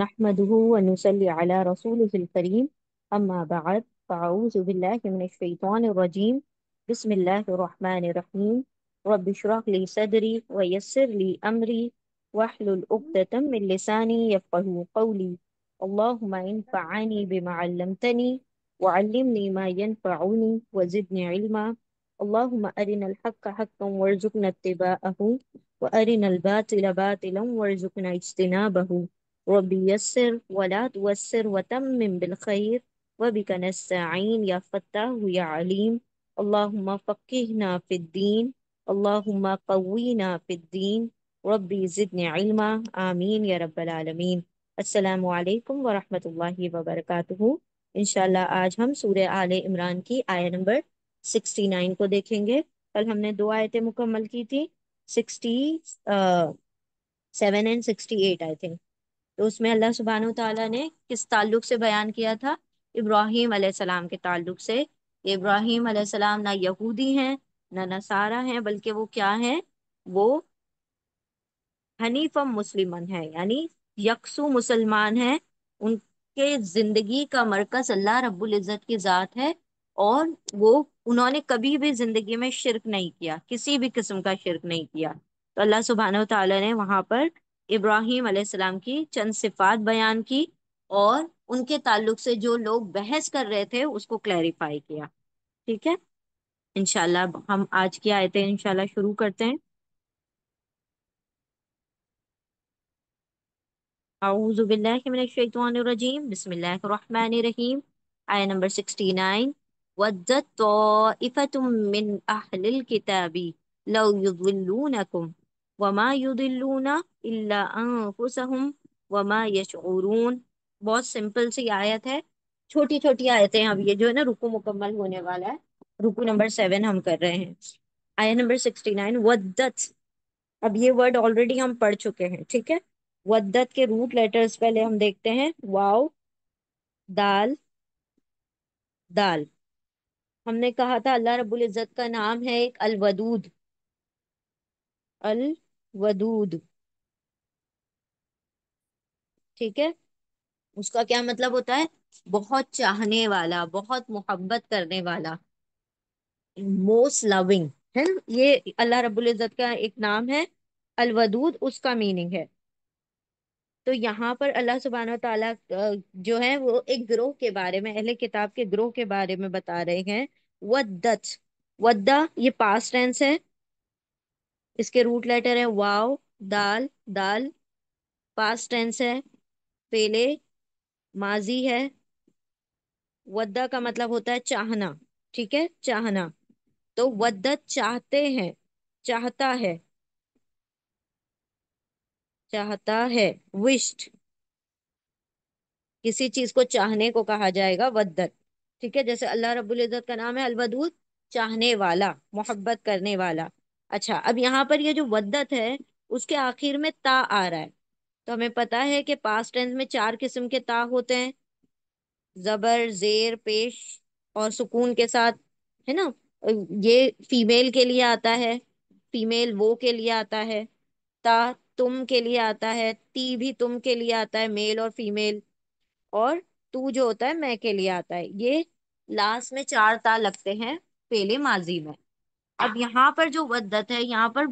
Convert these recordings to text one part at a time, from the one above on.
نحمده ونصلي على رسوله الكريم أما بعد فأعوذ بالله من الشيطان الرجيم بسم الله الرحمن الرحيم رب اشرح لي صدري ويسر لي أمري واحلل عقدة من لساني يفقه قولي اللهم انفعني بما علمتني وعلمني ما ينفعني وزدني علما اللهم أرنا الحق حقا وارزقنا اتباعه وأرنا الباطل باطلا وارزقنا اجتنابه رب يسر ولا توسر وتمم بالخير وبك نستعين يا فتاه يا عليم اللهم فقهنا في الدين اللهم قوينا في الدين ربي زدني علما آمين يا رب العالمين अस्सलाम वालेकुम वरहमतुल्लाहि वबरकातुहू इंशाल्लाह आज हम सूर्य आल इमरान की आया नंबर 69 को देखेंगे कल हमने दो आयतें मुकम्मल की थी 60 सेवन एंड 68 आई थिंक तो उसमें अल्लाह सुबहान तला ने किस ताल्लुक से बयान किया था इब्राहिम सलाम के ताल्लुक से इब्राहिम आसमाम ना यहूदी हैं ना नसारा हैं बल्कि वो क्या हैं वो हनीफ मुसलमान हैं यानी यकसू मुसलमान हैं उनके ज़िंदगी का मरकज अल्लाह रब्बुल इज़्ज़त की ज़ात है और वो उन्होंने कभी भी ज़िंदगी में शिरक नहीं किया किसी भी किस्म का शिरक नहीं किया तो अल्लाह सुबहान तला ने वहाँ पर इब्राहिम अलैहिस्सलाम की चंद सिफात बयान की और उनके ताल्लुक से जो लोग बहस कर रहे थे उसको क्लैरिफाई किया ठीक है इनशाला हम आज की आयतें इनशाला शुरू करते हैं आउज़ुबिल्लाहिमिनश्शैतानिर्रजीम बिस्मिल्लाहिर्रहमानिर्रहीम आयत नंबर 69 वद्दत ताइफतुम मिन अहलिल किताबी लौ युज़िल्लूनकुम वमा युदिल्लूना इल्ला वमा यशूरून बहुत सिंपल सी आयत है छोटी छोटी आयतें अब ये जो है ना रुकू मुकम्मल होने वाला है रुकू नंबर सेवन हम कर रहे हैं आयत नंबर सिक्सटी नाइन वदत अब ये वर्ड ऑलरेडी हम पढ़ चुके हैं ठीक है वदत के रूट लेटर्स पहले हम देखते हैं वाव दाल दाल हमने कहा था अल्लाह रबुल्जत इज़्ज़त का नाम है एक अलवदूद अल वदूद ठीक है उसका क्या मतलब होता है बहुत चाहने वाला बहुत मोहब्बत करने वाला मोस्ट लविंग है ये अल्लाह रब्बुल इज़्ज़त का एक नाम है अलवदूद उसका मीनिंग है तो यहाँ पर अल्लाह सुबहाना तला जो है वो एक ग्रोह के बारे में अहले किताब के ग्रोह के बारे में बता रहे हैं वद्दत वद्दा ये पास्ट टेंस है इसके रूट लेटर है वाव दाल दाल पास्ट टेंस है पेले माजी है वद्दा का मतलब होता है चाहना ठीक है चाहना तो वद्दा चाहते हैं चाहता है चाहता है विश्ड किसी चीज को चाहने को कहा जाएगा वद्दत ठीक है जैसे अल्लाह रबुल्जत इज़्ज़त का नाम है अलवदूद चाहने वाला मोहब्बत करने वाला अच्छा अब यहाँ पर ये जो वद्दत है उसके आखिर में ता आ रहा है तो हमें पता है कि पास टेंस में चार किस्म के ता होते हैं जबर जेर पेश और सुकून के साथ है ना ये फीमेल के लिए आता है फीमेल वो के लिए आता है ता तुम के लिए आता है ती भी तुम के लिए आता है मेल और फीमेल और तू जो होता है मैं के लिए आता है ये लास्ट में चार ता लगते हैं पहले माजी में अब यहाँ पर जो वद्दत है यहाँ पर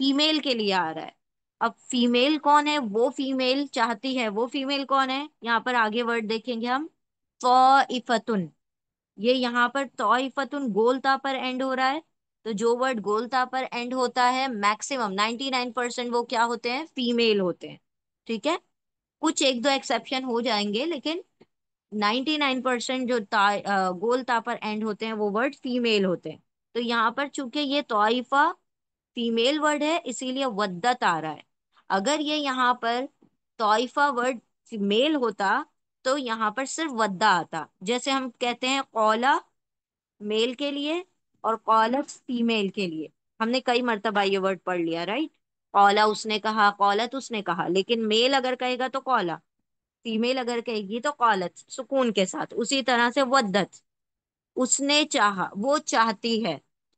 फीमेल के लिए आ रहा है अब फीमेल कौन है वो फीमेल चाहती है वो फीमेल कौन है यहाँ पर आगे वर्ड देखेंगे हम इफतुन ये यहाँ पर इफतुन गोलता पर एंड हो रहा है तो जो वर्ड गोलता पर एंड होता है मैक्सिमम 99 परसेंट वो क्या होते हैं फीमेल होते हैं ठीक है कुछ एक दो एक्सेप्शन हो जाएंगे लेकिन 99 परसेंट जो ता, गोल पर एंड होते हैं वो वर्ड फीमेल होते हैं तो यहाँ पर चूंकि ये तोइफा फीमेल वर्ड है इसीलिए वद्दत आ रहा है अगर ये यहाँ पर तोइफा वर्ड मेल होता तो यहाँ पर सिर्फ वद्दा आता जैसे हम कहते हैं कौला मेल के लिए और कौलत फीमेल के लिए हमने कई मरतबा ये वर्ड पढ़ लिया राइट कौला उसने कहा कौलत उसने कहा लेकिन मेल अगर कहेगा तो कौला फीमेल अगर कहेगी तो कौलत सुकून के साथ उसी तरह से वद्दत उसने चाहा वो चाहती है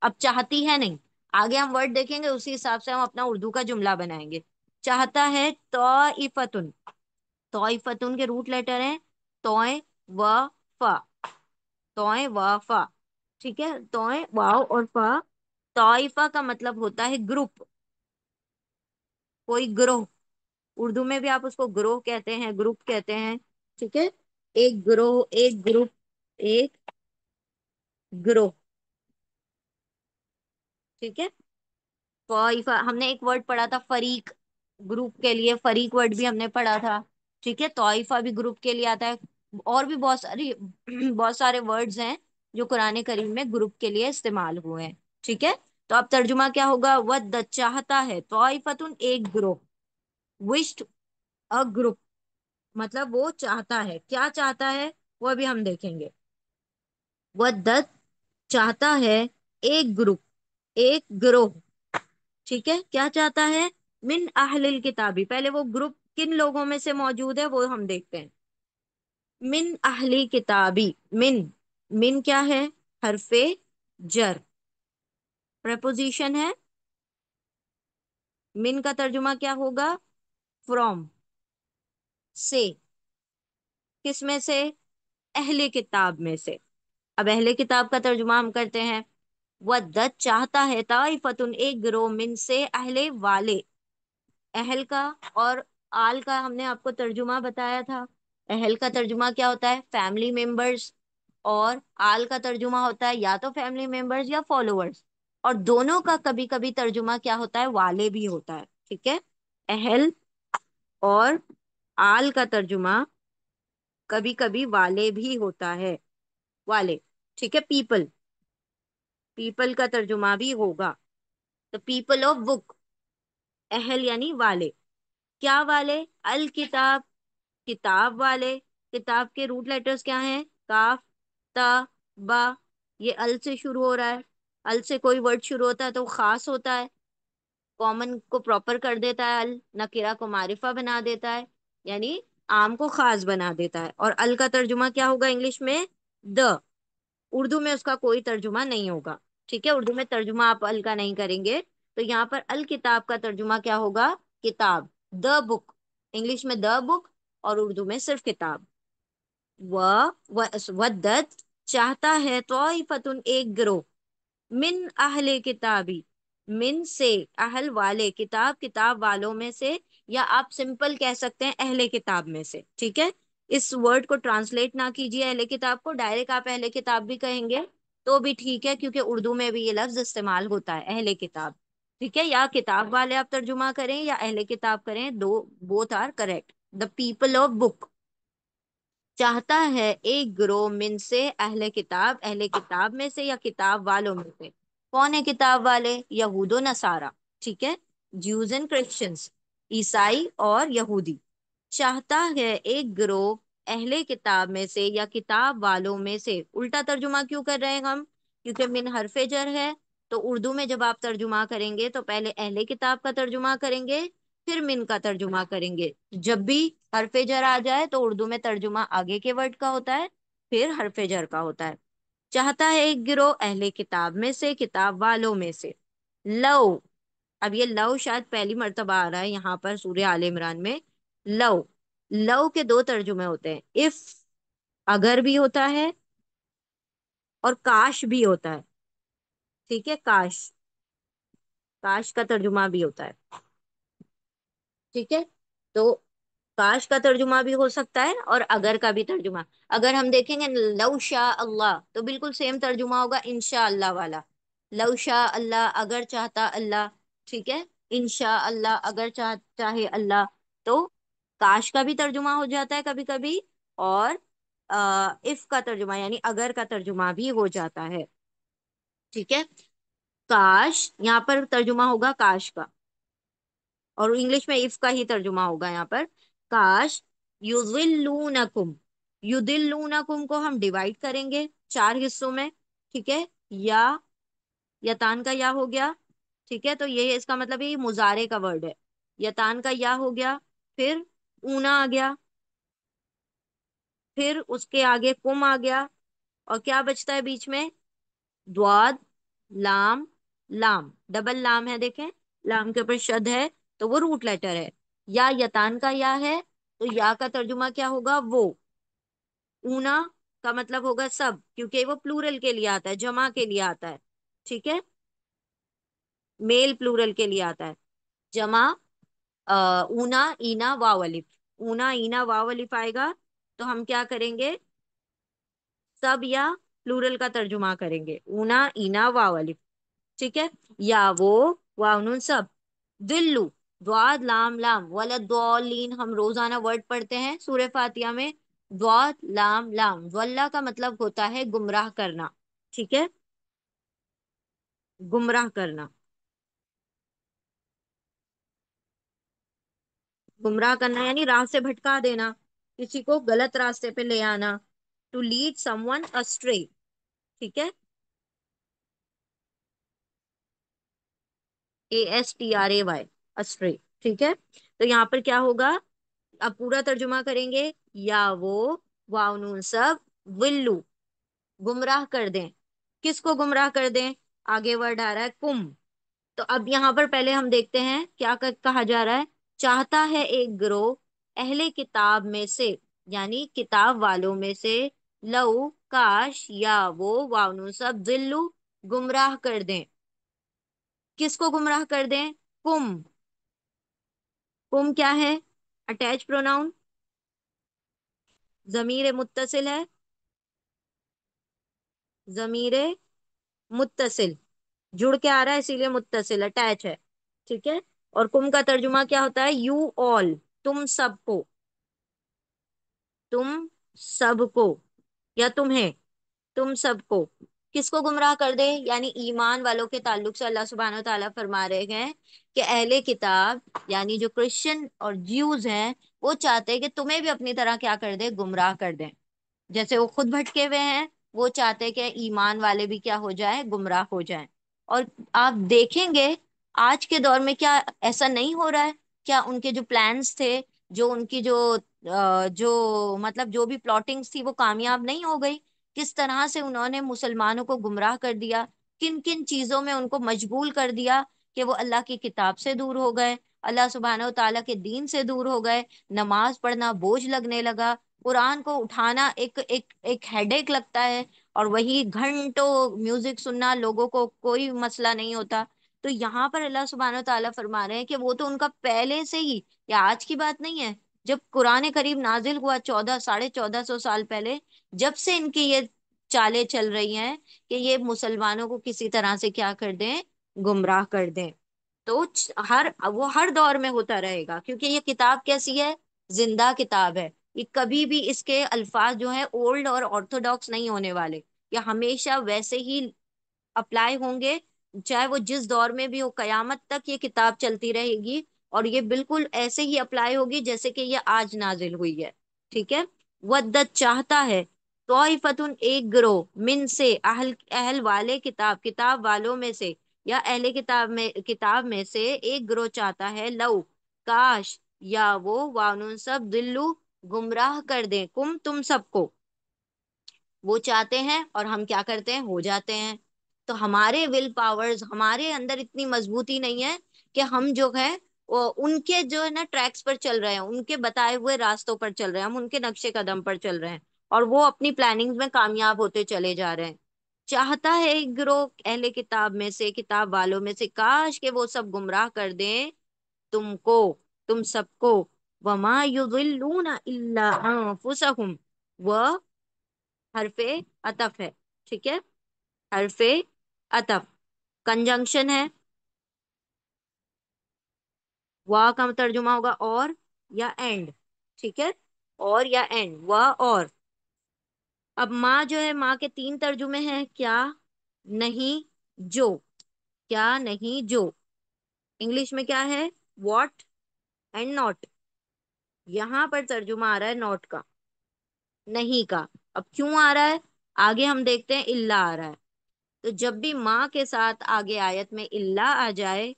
अब चाहती है नहीं आगे हम वर्ड देखेंगे उसी हिसाब से हम अपना उर्दू का जुमला बनाएंगे चाहता है तो इफतुन तो इफतुन के रूट लेटर हैं तोय व फा तोय व फा ठीक है तोय वाव और फा तोयफा का मतलब होता है ग्रुप कोई ग्रोह उर्दू में भी आप उसको ग्रोह कहते हैं ग्रुप कहते हैं ठीक है एक ग्रोह एक ग्रुप एक ग्रो ठीक है हमने एक वर्ड पढ़ा था फरीक ग्रुप के लिए फरीक वर्ड भी हमने पढ़ा था ठीक है तोइफा भी ग्रुप के लिए आता है और भी बहुत सारी बहुत सारे वर्ड्स हैं जो कुरान करीम में ग्रुप के लिए इस्तेमाल हुए हैं ठीक है तो अब तर्जुमा क्या होगा व चाहता है तुन एक ग्रुप विश्ड अ ग्रुप मतलब वो चाहता है क्या चाहता है वो अभी हम देखेंगे वत चाहता है एक ग्रुप एक ग्रोह ठीक है क्या चाहता है मिन अहलिल किताबी पहले वो ग्रुप किन लोगों में से मौजूद है वो हम देखते हैं मिन अहली किताबी मिन मिन क्या है हरफे जर प्रपोजिशन है मिन का तर्जुमा क्या होगा फ्रॉम से किस में से अहले किताब में से अब अहले किताब का तर्जुमा हम करते हैं वदत चाहता है ताइफतुन एक गिरोह मिन से अहले वाले अहल का और आल का हमने आपको तर्जुमा बताया था अहल का तर्जुमा क्या होता है फैमिली मेंबर्स और आल का तर्जुमा होता है या तो फैमिली मेंबर्स या फॉलोअर्स और दोनों का कभी कभी तर्जुमा क्या होता है वाले भी होता है ठीक है अहल और आल का तर्जुमा कभी कभी वाले भी होता है वाले ठीक है पीपल पीपल का तर्जुमा भी होगा द पीपल ऑफ बुक अहल यानी वाले क्या वाले अल किताब किताब वाले किताब के रूट लेटर्स क्या हैं काफ ता बा ये अल से शुरू हो रहा है अल से कोई वर्ड शुरू होता है तो खास होता है कॉमन को प्रॉपर कर देता है अल नकीरा को मारिफा बना देता है यानी आम को खास बना देता है और अल का तर्जुमा क्या होगा इंग्लिश में द उर्दू में उसका कोई तर्जुमा नहीं होगा ठीक है उर्दू में तर्जुमा आप अल का नहीं करेंगे तो यहाँ पर अल किताब का तर्जुमा क्या होगा किताब द बुक इंग्लिश में द बुक और उर्दू में सिर्फ किताब व वदत चाहता है तो फतुन एक ग्रो मिन अहले किताबी मिन से अहल वाले किताब किताब वालों में से या आप सिंपल कह सकते हैं अहले किताब में से ठीक है इस वर्ड को ट्रांसलेट ना कीजिए अहले किताब को डायरेक्ट आप अहले किताब भी कहेंगे तो भी ठीक है क्योंकि उर्दू में भी ये लफ्ज इस्तेमाल होता है अहले किताब ठीक है या किताब वाले आप तर्जुमा करें या अहले किताब करें दो both are correct the people of book चाहता है एक ग्रोह मिन से अहले किताब अहले किताब में से या किताब वालों में से कौन है किताब वाले यहूदो नसारा ठीक है ज्यूज एंड क्रिश्चियंस ईसाई और यहूदी चाहता है एक ग्रोह अहले किताब में से या किताब वालों में से उल्टा तर्जुमा क्यों कर रहे हैं हम क्योंकि मिन हरफे जर है तो उर्दू में जब आप तर्जुमा करेंगे तो पहले अहले किताब का तर्जुमा करेंगे फिर मिन का तर्जुमा करेंगे जब भी हरफे जर आ जाए तो उर्दू में तर्जुमा आगे के वर्ड का होता है फिर हरफे जर का होता है चाहता है एक गिरोह अहले किताब में से किताब वालों में से लव अब ये लव शायद पहली मरतबा आ रहा है यहाँ पर सूर्य आल इमरान में लव लव के दो तर्जुमे होते हैं इफ अगर भी होता है और काश भी होता है ठीक है काश काश का तर्जुमा भी होता है ठीक है तो काश का तर्जुमा भी हो सकता है और अगर का भी तर्जुमा अगर हम देखेंगे लव शाह अल्लाह तो बिल्कुल सेम तर्जुमा होगा इनशा अल्लाह वाला लव शाह अल्लाह अगर चाहता अल्लाह ठीक है इनशा अल्लाह अगर चाह चाहे अल्लाह तो काश का भी तर्जुमा हो जाता है कभी कभी और अः इफ का तर्जुमा यानी अगर का तर्जुमा भी हो जाता है ठीक है काश यहाँ पर तर्जुमा होगा काश का और इंग्लिश में इफ का ही तर्जुमा होगा यहाँ पर काश युदिल्लूनकुम नकुम को हम डिवाइड करेंगे चार हिस्सों में ठीक है या यतान का या हो गया ठीक है तो ये इसका मतलब ये मुजारे का वर्ड है यतान का या हो गया फिर ऊना आ गया फिर उसके आगे कुम आ गया और क्या बचता है बीच में द्वाद लाम लाम डबल लाम है देखें लाम के ऊपर शद है तो वो रूट लेटर है या यतान का या है तो या का तर्जुमा क्या होगा वो ऊना का मतलब होगा सब क्योंकि वो प्लूरल के लिए आता है जमा के लिए आता है ठीक है मेल प्लूरल के लिए आता है जमा ऊना ईना वावलिफ ऊना ईना वावलिफ आएगा तो हम क्या करेंगे सब या प्लूरल का तर्जुमा करेंगे ऊना ईना वावलिफ ठीक है या वो वावनून सब दिल्लू द्वाद लाम लाम वीन हम रोजाना वर्ड पढ़ते हैं सूर्य फातिया में द्वाद लाम लाम वल्ला का मतलब होता है गुमराह करना ठीक है गुमराह करना गुमराह करना यानी राह से भटका देना किसी को गलत रास्ते पे ले आना टू लीड समवन अस्ट्रे ठीक है A S T R A Y astray ठीक है तो यहाँ पर क्या होगा अब पूरा तर्जुमा करेंगे या वो वाउनून सब विल्लू गुमराह कर दें किसको गुमराह कर दें आगे वर्ड आ रहा है कुम तो अब यहाँ पर पहले हम देखते हैं क्या कहा जा रहा है चाहता है एक ग्रोह अहले किताब में से यानी किताब वालों में से लऊ काश या वो वावनु सब जिल्लू गुमराह कर दें किसको गुमराह कर दें कुम कुम क्या है अटैच प्रोनाउन जमीर मुत्तसिल है जमीर मुत्तसिल जुड़ के आ रहा है इसीलिए मुत्तसिल अटैच है ठीक है और कुम का तर्जुमा क्या होता है यू ऑल तुम सबको तुम सबको या तुम्हें तुम सबको किसको गुमराह कर दे यानी ईमान वालों के ताल्लुक से अल्लाह सुबहान तला फरमा रहे हैं कि अहले किताब यानी जो क्रिश्चियन और ज्यूज हैं वो चाहते हैं कि तुम्हें भी अपनी तरह क्या कर दे गुमराह कर दे जैसे वो खुद भटके हुए हैं वो चाहते हैं कि ईमान वाले भी क्या हो जाए गुमराह हो जाए और आप देखेंगे आज के दौर में क्या ऐसा नहीं हो रहा है क्या उनके जो प्लान्स थे जो उनकी जो जो मतलब जो भी प्लॉटिंग्स थी वो कामयाब नहीं हो गई किस तरह से उन्होंने मुसलमानों को गुमराह कर दिया किन किन चीजों में उनको मजबूल कर दिया कि वो अल्लाह की किताब से दूर हो गए अल्लाह सुबहाना तला के दीन से दूर हो गए नमाज पढ़ना बोझ लगने लगा कुरान को उठाना एक एक एक हेडेक लगता है और वही घंटों म्यूजिक सुनना लोगों को कोई मसला नहीं होता तो यहाँ पर अल्लाह सुबहान तला फरमा रहे हैं कि वो तो उनका पहले से ही या आज की बात नहीं है जब कुरान करीब नाजिल हुआ चौदह साढ़े चौदह सौ साल पहले जब से इनकी ये चाले चल रही हैं कि ये मुसलमानों को किसी तरह से क्या कर दें गुमराह कर दें तो हर वो हर दौर में होता रहेगा क्योंकि ये किताब कैसी है जिंदा किताब है ये कभी भी इसके अल्फाज जो है ओल्ड और ऑर्थोडॉक्स नहीं होने वाले ये हमेशा वैसे ही अप्लाई होंगे चाहे वो जिस दौर में भी हो कयामत तक ये किताब चलती रहेगी और ये बिल्कुल ऐसे ही अप्लाई होगी जैसे कि ये आज नाजिल हुई है ठीक है वद्दत चाहता है तोहफतुन एक ग्रोह मिन से अहल अहल वाले किताब किताब वालों में से या अहले किताब में किताब में से एक ग्रोह चाहता है लव काश या वो वानून सब दिल्लू गुमराह कर दें कुम तुम सबको वो चाहते हैं और हम क्या करते हैं हो जाते हैं तो हमारे विल पावर्स हमारे अंदर इतनी मजबूती नहीं है कि हम जो है वो उनके जो है ना ट्रैक्स पर चल रहे हैं उनके बताए हुए रास्तों पर चल रहे हैं हम उनके नक्शे कदम पर चल रहे हैं और वो अपनी प्लानिंग में कामयाब होते चले जा रहे हैं चाहता है एक अहले किताब में से किताब वालों में से काश के वो सब गुमराह कर दें तुमको तुम सबको वमा हरफे अतफ है ठीक है हरफे अतः कंजंक्शन है व का मतलब तर्जुमा होगा और या एंड ठीक है और या एंड वह और अब माँ जो है माँ के तीन तर्जुमे हैं क्या नहीं जो क्या नहीं जो इंग्लिश में क्या है वॉट एंड नॉट यहाँ पर तर्जुमा आ रहा है नॉट का नहीं का अब क्यों आ रहा है आगे हम देखते हैं इल्ला आ रहा है तो जब भी माँ के साथ आगे आयत में इल्ला आ जाए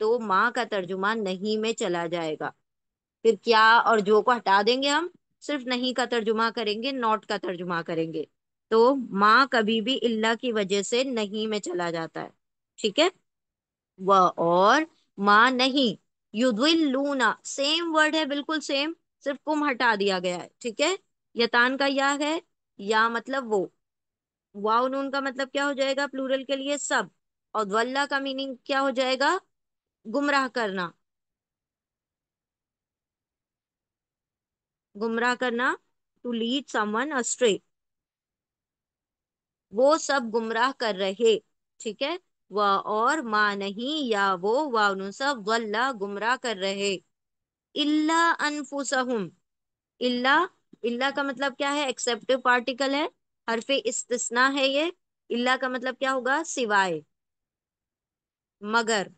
तो माँ का तर्जुमा नहीं में चला जाएगा फिर क्या और जो को हटा देंगे हम सिर्फ नहीं का तर्जुमा करेंगे नॉट का तर्जुमा करेंगे तो माँ कभी भी इल्ला की वजह से नहीं में चला जाता है ठीक है वह और माँ नहीं युद्विल लूना सेम वर्ड है बिल्कुल सेम सिर्फ कुम हटा दिया गया है ठीक है यतान का या है या मतलब वो वाउन का मतलब क्या हो जाएगा प्लूरल के लिए सब और वल्ला का मीनिंग क्या हो जाएगा गुमराह करना गुमराह करना टू लीड समवन अस्ट्रे वो सब गुमराह कर रहे ठीक है वह और माँ नहीं या वो वाउन सब वल्ला गुमराह कर रहे इल्ला अनफुसहुम इल्ला इल्ला का मतलब क्या है एक्सेप्टिव पार्टिकल है हरफे इस्तना है ये इल्ला का मतलब क्या होगा सिवाय मगर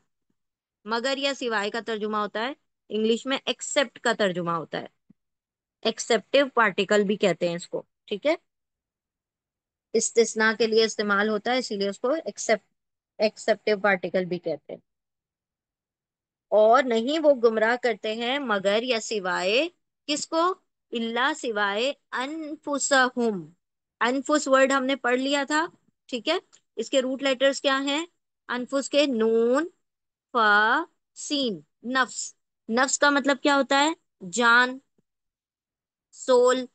मगर या सिवाय का तर्जुमा होता है इंग्लिश में एक्सेप्ट का तर्जुमा होता है एक्सेप्टिव पार्टिकल भी कहते हैं इसको ठीक है इस्तना के लिए इस्तेमाल होता है इसीलिए उसको एक्सेप्ट एक्सेप्टिव पार्टिकल भी कहते हैं और नहीं वो गुमराह करते हैं मगर या सिवाय किसको इल्ला सिवाय अनफुसहुम अनफुस वर्ड हमने पढ़ लिया था ठीक है इसके रूट लेटर्स क्या हैं अनफुस के नून फ सीन नफ्स नफ्स का मतलब क्या होता है जान सोल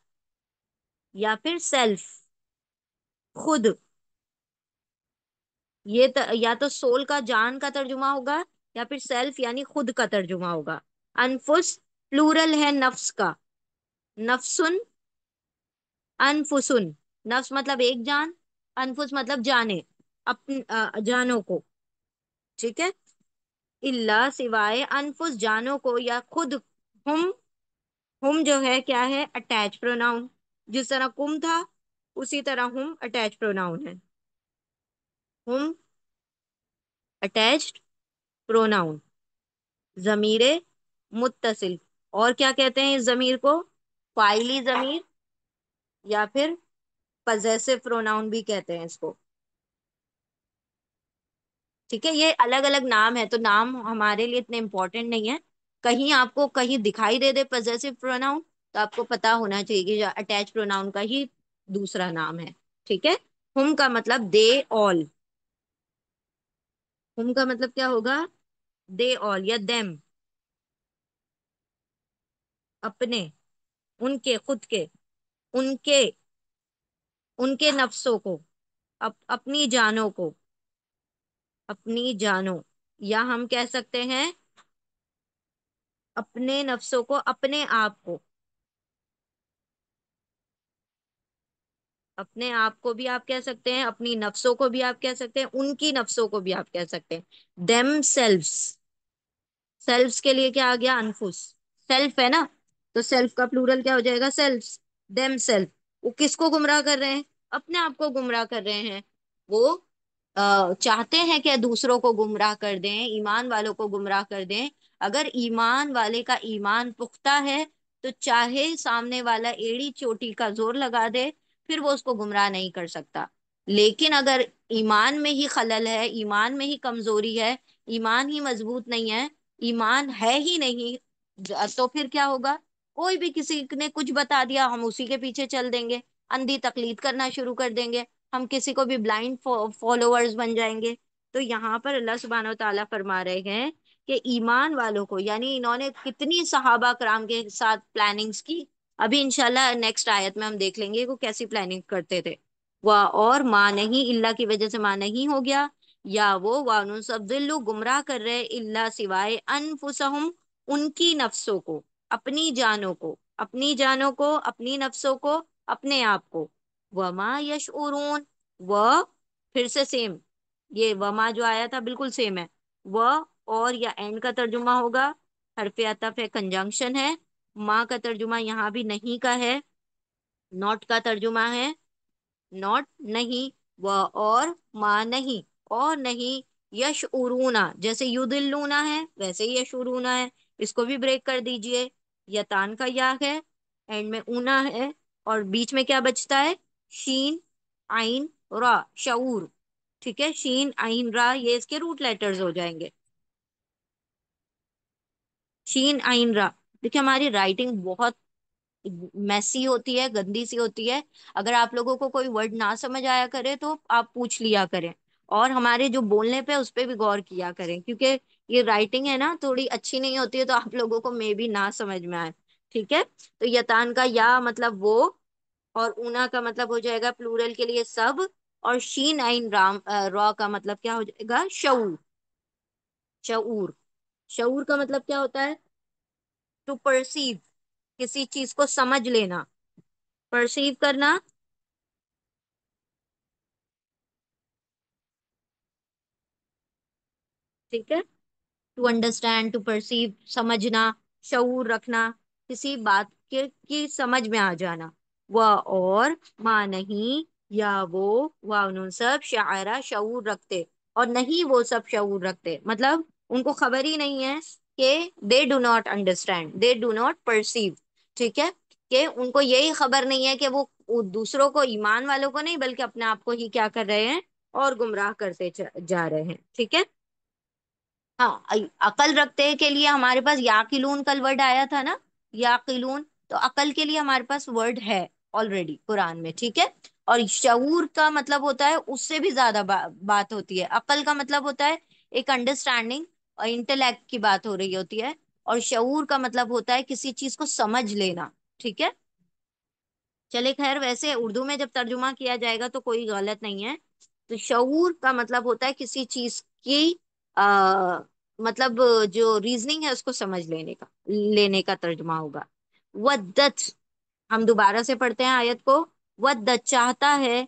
या फिर सेल्फ खुद ये त, या तो सोल का जान का तर्जुमा होगा या फिर सेल्फ यानी खुद का तर्जुमा होगा अनफुस प्लूरल है नफ्स का नफ्सुन अनफुसुन नफ्स मतलब एक जान अनफुस मतलब जाने अपने जानों को ठीक है इल्ला सिवाय अनफुस जानों को या खुद हम हम जो है क्या है अटैच प्रोनाउन जिस तरह कुम था उसी तरह हम अटैच प्रोनाउन है हम अटैच्ड प्रोनाउन जमीर मुत्तसिल और क्या कहते हैं इस जमीर को फाइली जमीर या फिर पजेसिव प्रोनाउन भी कहते हैं इसको ठीक है ये अलग अलग नाम है तो नाम हमारे लिए इतने इंपॉर्टेंट नहीं है कहीं आपको कहीं दिखाई दे दे पजेसिव प्रोनाउन तो आपको पता होना चाहिए कि अटैच प्रोनाउन का ही दूसरा नाम है ठीक है हुम का मतलब दे ऑल हुम का मतलब क्या होगा दे ऑल या देम अपने उनके खुद के उनके उनके नफ्सों को अप, अपनी जानों को अपनी जानों या हम कह सकते हैं अपने नफ्सों को अपने आप को अपने आप को भी आप कह सकते हैं अपनी नफ्सों को भी आप कह सकते हैं उनकी नफ्सों को भी आप कह सकते हैं देम सेल्व्स सेल्व्स के लिए क्या आ गया अनफुस सेल्फ है ना तो सेल्फ का प्लूरल क्या हो जाएगा सेल्फ देम सेल्फ वो किसको गुमराह कर रहे हैं अपने आप को गुमराह कर रहे हैं वो चाहते हैं कि दूसरों को गुमराह कर दें ईमान वालों को गुमराह कर दें अगर ईमान वाले का ईमान पुख्ता है तो चाहे सामने वाला एड़ी चोटी का जोर लगा दे फिर वो उसको गुमराह नहीं कर सकता लेकिन अगर ईमान में ही खलल है ईमान में ही कमजोरी है ईमान ही मजबूत नहीं है ईमान है ही नहीं तो फिर क्या होगा कोई भी किसी ने कुछ बता दिया हम उसी के पीछे चल देंगे अंधी तकलीद करना शुरू कर देंगे हम किसी को भी ब्लाइंड फॉलोअर्स बन जाएंगे तो यहाँ पर अल्लाह सुबहान तला फरमा रहे हैं कि ईमान वालों को यानी इन्होंने कितनी सहाबा कराम के साथ प्लानिंग्स की अभी इनशाला नेक्स्ट आयत में हम देख लेंगे वो कैसी प्लानिंग करते थे वाह और माँ नहीं इल्ला की वजह से माँ नहीं हो गया या वो सब अब्दुल्लू गुमराह कर रहे इल्ला सिवाय अनफुसहुम उनकी नफ्सों को अपनी जानों को अपनी जानों को अपनी नफ्सों को अपने आप को वमा यश उरून व फिर से सेम ये वमा जो आया था बिल्कुल सेम है व और या एंड का तर्जुमा होगा हरफ अतफ है कंजंक्शन है माँ का तर्जुमा यहाँ भी नहीं का है नॉट का तर्जुमा है नॉट नहीं व और माँ नहीं और नहीं यश उरूना जैसे युदिल्लूना है वैसे ही यश उरूना है इसको भी ब्रेक कर दीजिए यतान का या है एंड में ऊना है और बीच में क्या बचता है शीन आइन रा शूर ठीक है शीन आइन रा ये इसके रूट लेटर्स हो जाएंगे शीन आइन रा देखिए हमारी राइटिंग बहुत मैसी होती है गंदी सी होती है अगर आप लोगों को कोई वर्ड ना समझ आया करे तो आप पूछ लिया करें और हमारे जो बोलने पे उस पर भी गौर किया करें क्योंकि ये राइटिंग है ना थोड़ी अच्छी नहीं होती है तो आप लोगों को मे भी ना समझ में आए ठीक है तो यतान का या मतलब वो और ऊना का मतलब हो जाएगा प्लूरल के लिए सब और शीन आइन राम रॉ का मतलब क्या हो जाएगा शऊर शऊर शऊर का मतलब क्या होता है टू परसीव किसी चीज को समझ लेना परसीव करना ठीक है टू अंडरस्टैंड टू परसीव समझना शऊर रखना किसी बात के की समझ में आ जाना वह और माँ नहीं या वो वह उन्होंने सब शायरा शऊर रखते और नहीं वो सब शऊर रखते मतलब उनको खबर ही नहीं है कि they do not understand they do not perceive ठीक है कि उनको यही खबर नहीं है कि वो दूसरों को ईमान वालों को नहीं बल्कि अपने आप को ही क्या कर रहे हैं और गुमराह करते जा रहे हैं ठीक है हाँ अकल रखते के लिए हमारे पास याकिलून कल वर्ड आया था ना याकिलून तो अकल के लिए हमारे पास वर्ड है ऑलरेडी कुरान में ठीक है और शऊर का मतलब होता है उससे भी ज्यादा बा, बात होती है अकल का मतलब होता है एक अंडरस्टैंडिंग और इंटेलेक्ट की बात हो रही होती है और शऊर का मतलब होता है किसी चीज को समझ लेना ठीक है चले खैर वैसे उर्दू में जब तर्जुमा किया जाएगा तो कोई गलत नहीं है तो शऊर का मतलब होता है किसी चीज की मतलब जो रीजनिंग है उसको समझ लेने का लेने का तर्जमा होगा वदत हम दोबारा से पढ़ते हैं आयत को वदत चाहता है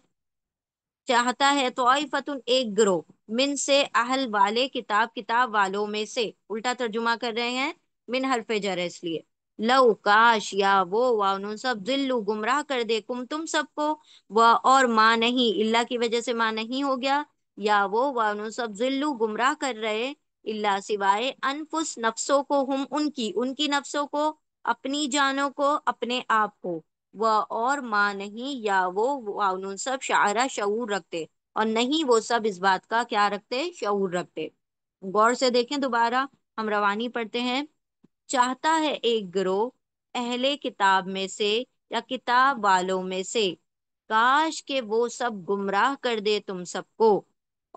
चाहता है तो फतुन एक ग्रोह मिन से अहल वाले किताब किताब वालों में से उल्टा तर्जुमा कर रहे हैं मिन हरफे जर इसलिए लव काश या वो वाह सब जिल्लू गुमराह कर दे कुम तुम सबको व और माँ नहीं इल्ला की वजह से माँ नहीं हो गया या वो वन सब जिल्लू गुमराह कर रहे इल्ला सिवाय अनफुस नफ्सों को हम उनकी उनकी नफ्सों को अपनी जानों को अपने आप को वह और माँ नहीं या वो वन सब शायरा शूर रखते और नहीं वो सब इस बात का क्या रखते शूर रखते गौर से देखें दोबारा हम रवानी पढ़ते हैं चाहता है एक ग्रोह अहले किताब में से या किताब वालों में से काश के वो सब गुमराह कर दे तुम सबको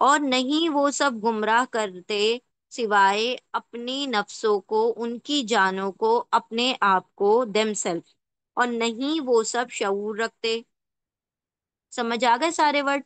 और नहीं वो सब गुमराह करते सिवाय अपनी नफ्सों को उनकी जानों को अपने आप को सेल्फ और नहीं वो सब शऊर रखते समझ आ गए सारे वर्ड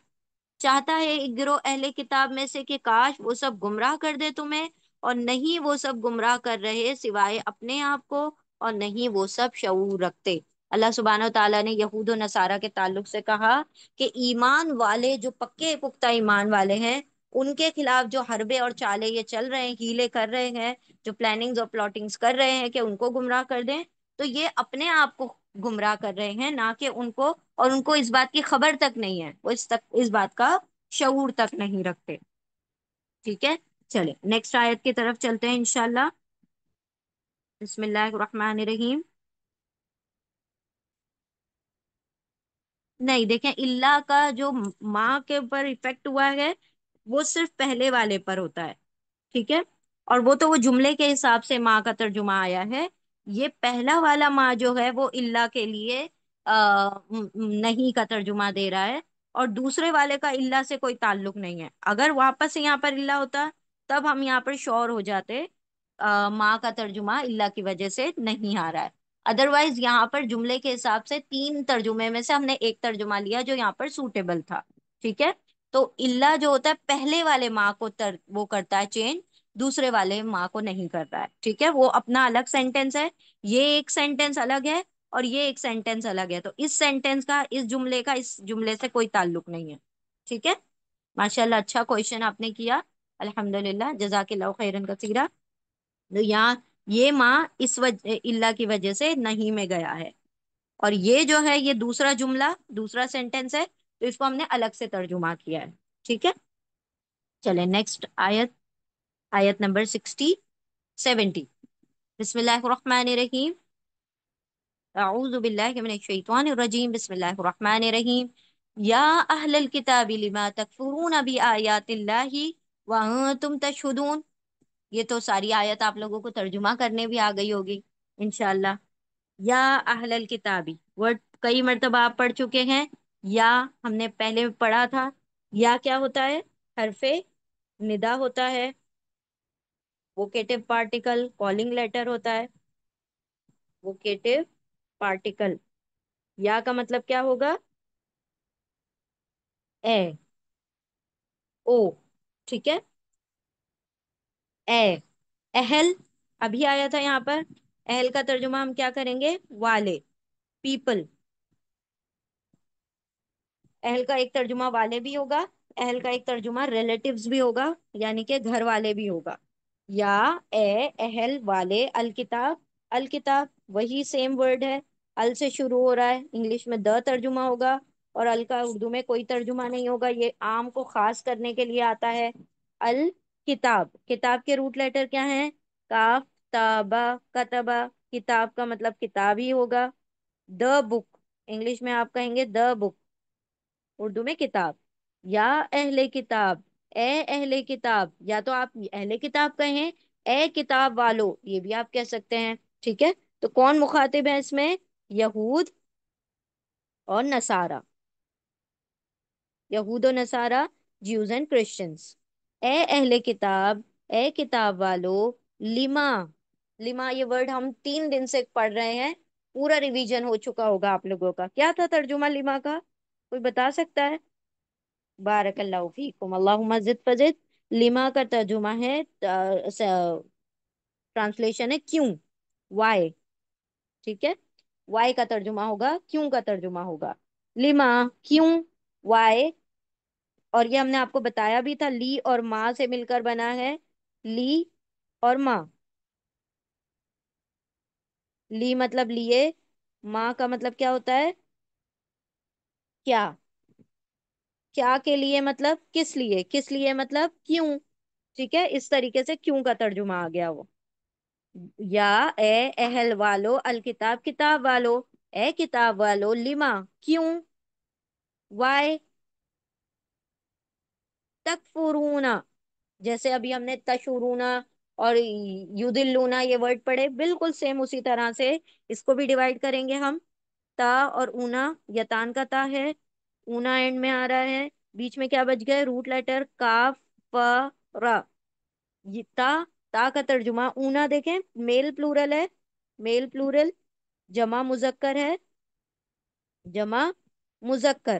चाहता है एक गिरोह अहले किताब में से कि काश वो सब गुमराह कर दे तुम्हें और नहीं वो सब गुमराह कर रहे सिवाय अपने आप को और नहीं वो सब शऊर रखते अल्लाह सुबहान तला ने यहूद नसारा के ताल्लुक से कहा कि ईमान वाले जो पक्के पुख्ता ईमान वाले हैं उनके खिलाफ जो हरबे और चाले ये चल रहे हैं हीले कर रहे हैं जो प्लानिंग्स और प्लॉटिंग्स कर रहे हैं कि उनको गुमराह कर दें तो ये अपने आप को गुमराह कर रहे हैं ना कि उनको और उनको इस बात की खबर तक नहीं है वो इस तक इस बात का शूर तक नहीं रखते ठीक है चले नेक्स्ट आयत की तरफ चलते हैं इनशाला बसमीम नहीं देखें इल्ला का जो माँ के ऊपर इफेक्ट हुआ है वो सिर्फ पहले वाले पर होता है ठीक है और वो तो वो जुमले के हिसाब से माँ का तर्जुमा आया है ये पहला वाला माँ जो है वो इल्ला के लिए आ, नहीं का तर्जुमा दे रहा है और दूसरे वाले का इल्ला से कोई ताल्लुक नहीं है अगर वापस यहाँ पर इल्ला होता तब हम यहाँ पर शोर हो जाते माँ का तर्जुमा इल्ला की वजह से नहीं आ रहा है अदरवाइज यहाँ पर जुमले के हिसाब से तीन तर्जुमे में से हमने एक तर्जुमा लिया जो यहाँ पर सूटेबल था ठीक है तो इल्ला जो होता है पहले वाले माँ को तर, वो करता है चेंज दूसरे वाले माँ को नहीं कर रहा है ठीक है वो अपना अलग सेंटेंस है ये एक सेंटेंस अलग है और ये एक सेंटेंस अलग है तो इस सेंटेंस का इस जुमले का इस जुमले से कोई ताल्लुक नहीं है ठीक है माशाल्लाह अच्छा क्वेश्चन आपने किया अल्हम्दुलिल्लाह जजाकिल्लाह खैरन कसीरा तो यहाँ ये माँ इस वजह इल्ला की वजह से नहीं में गया है और ये जो है ये दूसरा जुमला दूसरा सेंटेंस है तो इसको हमने अलग से तर्जुमा किया है ठीक है चले नेक्स्ट आयत आयत नंबर सिक्सटी सेवेंटी बिस्मिल्लाहिर्रहमानिर्रहीम أعوذ بالله من الشيطان الرجيم بسم الله الرحمن ये तो सारी आयत आप लोगों को तर्जुमा करने भी आ गई होगी इनशाला या अहल किताबी वर्ड कई मरतबा आप पढ़ चुके हैं या हमने पहले पढ़ा था या क्या होता है हरफे निदा होता है वोकेटिव पार्टिकल कॉलिंग लेटर होता है वोकेटिव पार्टिकल या का मतलब क्या होगा ए ओ ठीक है ए अभी आया था यहाँ पर एहल का तर्जुमा हम क्या करेंगे वाले पीपल एहल का एक तर्जुमा वाले भी होगा एहल का एक तर्जुमा रिलेटिव्स भी होगा यानी के घर वाले भी होगा या ए एहल वाले अल किताब अल किताब वही सेम वर्ड है अल से शुरू हो रहा है इंग्लिश में द तर्जुमा होगा और अल का उर्दू में कोई तर्जुमा नहीं होगा ये आम को खास करने के लिए आता है अल किताब किताब के रूट लेटर क्या है काफ ताबा कतबा किताब का मतलब किताब ही होगा द बुक इंग्लिश में आप कहेंगे द बुक उर्दू में किताब या अहले किताब ए अहले किताब या तो आप अहले किताब कहें ए किताब वालों ये भी आप कह सकते हैं ठीक है तो कौन मुखातिब है इसमें यहूद और नसारा यहूद और नसारा ज्यूज एंड क्रिश्चियंस ए अहले किताब ए किताब वालो लिमा लिमा ये वर्ड हम तीन दिन से पढ़ रहे हैं पूरा रिवीजन हो चुका होगा आप लोगों का क्या था तर्जुमा लिमा का कोई बता सकता है बारक अल्लाफीकुम जिद फजिद लिमा का तर्जुमा है ट्रांसलेशन है क्यों वाई ठीक है वाई का तर्जुमा होगा क्यों का तर्जुमा होगा लिमा क्यों वाई और ये हमने आपको बताया भी था ली और माँ से मिलकर बना है ली और माँ ली मतलब लिए माँ का मतलब क्या होता है क्या क्या के लिए मतलब किस लिए किस लिए मतलब क्यों ठीक है इस तरीके से क्यों का तर्जुमा आ गया वो या ए अहल वालो अल किताब किताब वालो ए किताब वालो लिमा क्यों वाई तक फुरूना जैसे अभी हमने तशुरूना और युदिल्लूना ये वर्ड पढ़े बिल्कुल सेम उसी तरह से इसको भी डिवाइड करेंगे हम ता और ऊना यतान का ता है ऊना एंड में आ रहा है बीच में क्या बच गया रूट लेटर काफ फ ता ता का तर्जुमा ऊना देखें मेल प्लूरल है मेल प्लूरल जमा मुजक्कर है जमा मुजक्कर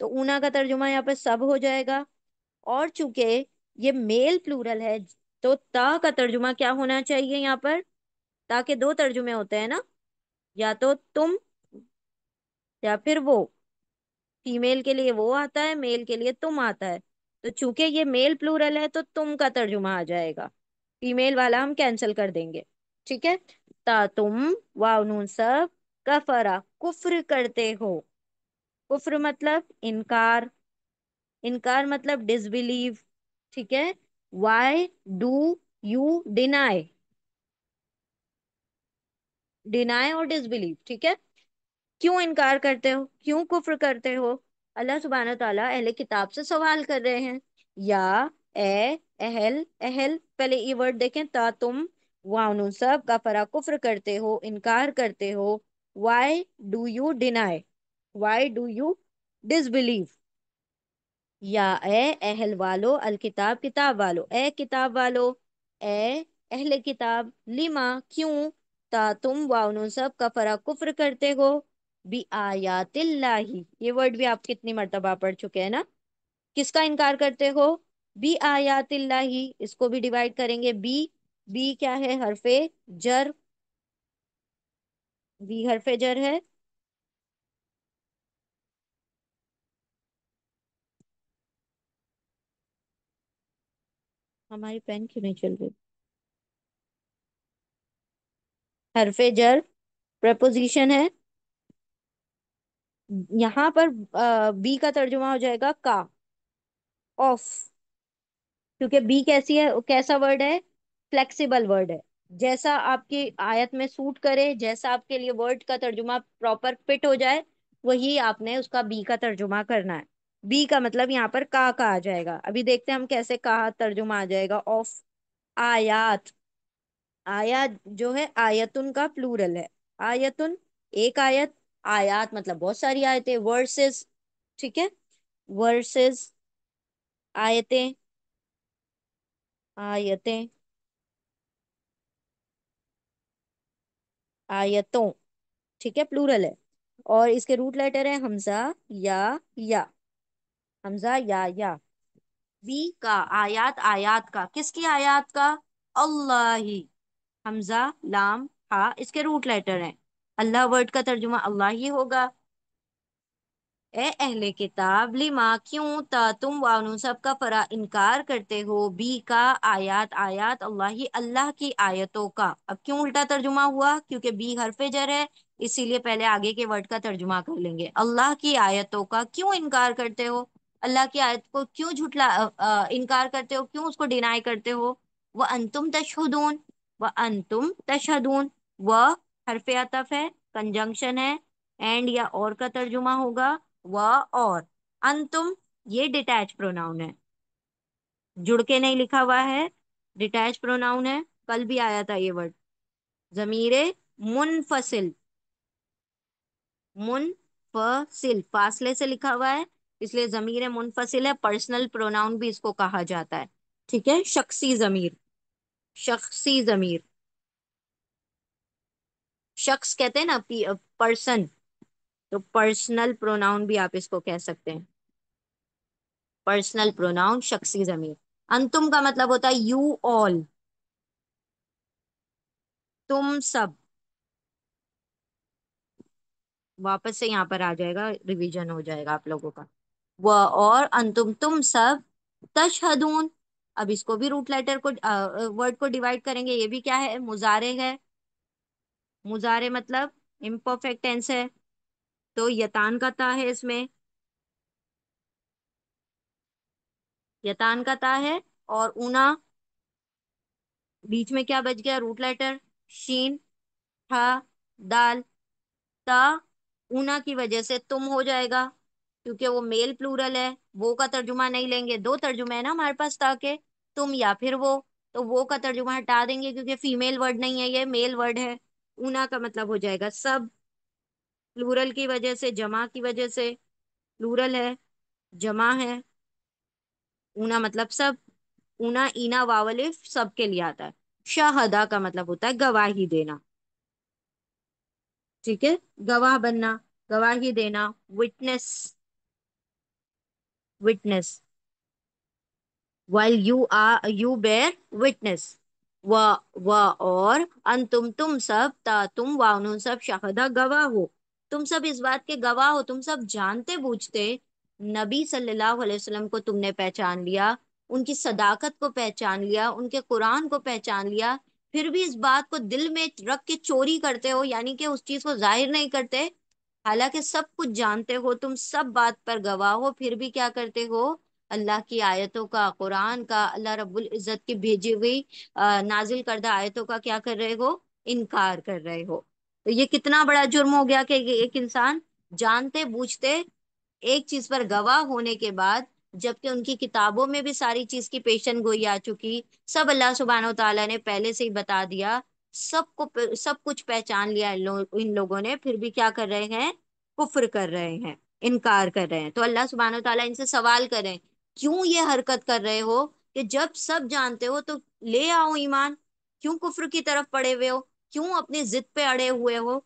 तो ऊना का तर्जुमा यहाँ पे सब हो जाएगा और चूंकि ये मेल प्लूरल है तो त का तर्जुमा क्या होना चाहिए यहाँ पर ता के दो तर्जुमे होते हैं ना या तो तुम या फिर वो फीमेल के लिए वो आता है मेल के लिए तुम आता है तो चूंकि ये मेल प्लूरल है तो तुम का तर्जुमा आ जाएगा फीमेल वाला हम कैंसिल कर देंगे ठीक है ता तुम वाउनून सब कफरा कुफ्र करते हो कुफ्र मतलब इनकार इनकार मतलब डिसबिलीव ठीक है why do you deny deny और डिसबिलीव ठीक है क्यों इनकार करते हो क्यों कुफ्र करते हो अल्लाह सुबहान तला अहले किताब से सवाल कर रहे हैं या ए अहल अहल पहले ये वर्ड देखें ता तुम वाउन सब का फरा कुफ्र करते हो इनकार करते हो why do you deny why do you disbelieve या ए अहल वालो अल किताब किताब वालो ए किताब वालो ए अहल किताब लिमा क्यों ता तुम वाउन सब का फरा कुफर करते हो बी आयातिल्लाही ये वर्ड भी आप कितनी मरतबा पढ़ चुके हैं ना किसका इनकार करते हो बी आयातिल्लाही इसको भी डिवाइड करेंगे बी बी क्या है हरफे जर बी हरफे जर है हमारी पेन क्यों नहीं चल रही हरफे जर प्रपोजिशन है यहाँ पर बी का तर्जुमा हो जाएगा का ऑफ क्योंकि बी कैसी है कैसा वर्ड है फ्लेक्सिबल वर्ड है जैसा आपकी आयत में सूट करे जैसा आपके लिए वर्ड का तर्जुमा प्रॉपर फिट हो जाए वही आपने उसका बी का तर्जुमा करना है बी का मतलब यहाँ पर का का आ जाएगा अभी देखते हैं हम कैसे का तर्जुमा आ जाएगा ऑफ आयात आयात जो है आयतुन का प्लूरल है आयतुन एक आयत आयात मतलब बहुत सारी आयतें वर्सेस ठीक है वर्सेस आयतें आयतें आयतों ठीक है प्लूरल है और इसके रूट लेटर है हमजा या या हमजा या या बी का आयात आयात का किसकी आयात का अल्लाह ही हमजा लाम हा इसके रूट लेटर हैं अल्लाह वर्ड का तर्जुमा अल्लाह ही होगा ए अहले किताब लिमा क्यों ता तुम वानू सब का फरा इनकार करते हो बी का आयात आयात अल्लाह ही अल्लाह की आयतों का अब क्यों उल्टा तर्जुमा हुआ क्योंकि बी हरफे जर है इसीलिए पहले आगे के वर्ड का तर्जुमा कर लेंगे अल्लाह की आयतों का क्यों इनकार करते हो अल्लाह की आयत को क्यों झुटला इनकार करते हो क्यों उसको डिनाई करते हो वह अंतुम तशहदून व अंतुम तशहदून व हरफ आतफ है कंजंक्शन है एंड या और का तर्जुमा होगा व और अंतुम ये डिटैच प्रोनाउन है जुड़ के नहीं लिखा हुआ है डिटैच प्रोनाउन है कल भी आया था ये वर्ड जमीर मुनफसिल मुनफसिल फासले से लिखा हुआ है इसलिए जमीर मुनफसिल है पर्सनल प्रोनाउन भी इसको कहा जाता है ठीक है शख्सी जमीर शख्सी जमीर शख्स कहते हैं ना पर्सन तो पर्सनल प्रोनाउन भी आप इसको कह सकते हैं पर्सनल प्रोनाउन शख्सी जमीर अंतुम का मतलब होता है यू ऑल तुम सब वापस से यहाँ पर आ जाएगा रिवीजन हो जाएगा आप लोगों का व और अंतुम तुम सब तशहदून अब इसको भी रूट लेटर को वर्ड को डिवाइड करेंगे ये भी क्या है मुजारे है मुजारे मतलब इम्परफेक्ट टेंस है तो यतान का ता है इसमें यतान का ता है और ऊना बीच में क्या बच गया रूट लेटर शीन था दाल ता ऊना की वजह से तुम हो जाएगा क्योंकि वो मेल प्लूरल है वो का तर्जुमा नहीं लेंगे दो तर्जुमे है ना हमारे पास ताके तुम या फिर वो तो वो का तर्जुमा हटा देंगे क्योंकि फीमेल वर्ड नहीं है ये मेल वर्ड है ऊना का मतलब हो जाएगा सब प्लूरल की वजह से जमा की वजह से प्लूरल है जमा है ऊना मतलब सब ऊना ईना वावलिफ के लिए आता है शाहदा का मतलब होता है गवाही देना ठीक है गवाह बनना गवाही देना witness witness while you are you bear witness व व और अन तुम सब ता तुम वाउन सब शहदा गवाह हो तुम सब इस बात के गवाह हो तुम सब जानते बूझते नबी सल्लल्लाहु अलैहि वसल्लम को तुमने पहचान लिया उनकी सदाकत को पहचान लिया उनके कुरान को पहचान लिया फिर भी इस बात को दिल में रख के चोरी करते हो यानी कि उस चीज को जाहिर नहीं करते हालांकि सब कुछ जानते हो तुम सब बात पर गवाह हो फिर भी क्या करते हो अल्लाह की आयतों का कुरान का अल्लाह रब्बुल इज़्ज़त की भेजी हुई नाजिल करदा आयतों का क्या कर रहे हो इनकार कर रहे हो तो ये कितना बड़ा जुर्म हो गया कि एक इंसान जानते बूझते एक चीज पर गवाह होने के बाद जबकि उनकी किताबों में भी सारी चीज की पेशन गोई आ चुकी सब अल्लाह सुबहान तला ने पहले से ही बता दिया सबको सब कुछ पहचान लिया इन, लो, इन लोगों ने फिर भी क्या कर रहे हैं कुफर कर रहे हैं इनकार कर रहे हैं तो अल्लाह सुबहान तला इनसे सवाल करें क्यों ये हरकत कर रहे हो कि जब सब जानते हो तो ले आओ ईमान क्यों कुफर की तरफ पड़े हुए हो क्यों अपनी जिद पे अड़े हुए हो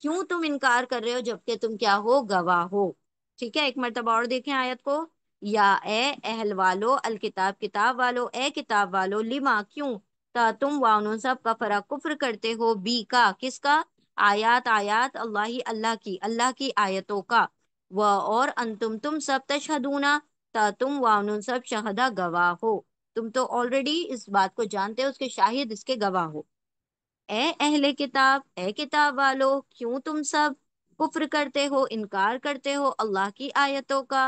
क्यों तुम इनकार कर रहे हो जबकि तुम क्या हो गवाह हो ठीक है एक मरतबा और देखें आयत को या ए अहल वालो अल किताब किताब वालो ए किताब वालो लिमा क्यों तुम वाउन सब का फरा कुफ्र करते हो बी का किसका आयात आयात अल्लाह ही अल्लाह की अल्लाह की आयतों का व और अंतुम तुम सब तशहदूना तुम वाउन सब शहदा गवाह हो तुम तो ऑलरेडी इस बात को जानते हो उसके शाहिद इसके गवाह हो ए अहले किताब ए किताब वालो क्यों तुम सब कुफ्र करते हो इनकार करते हो अल्लाह की आयतों का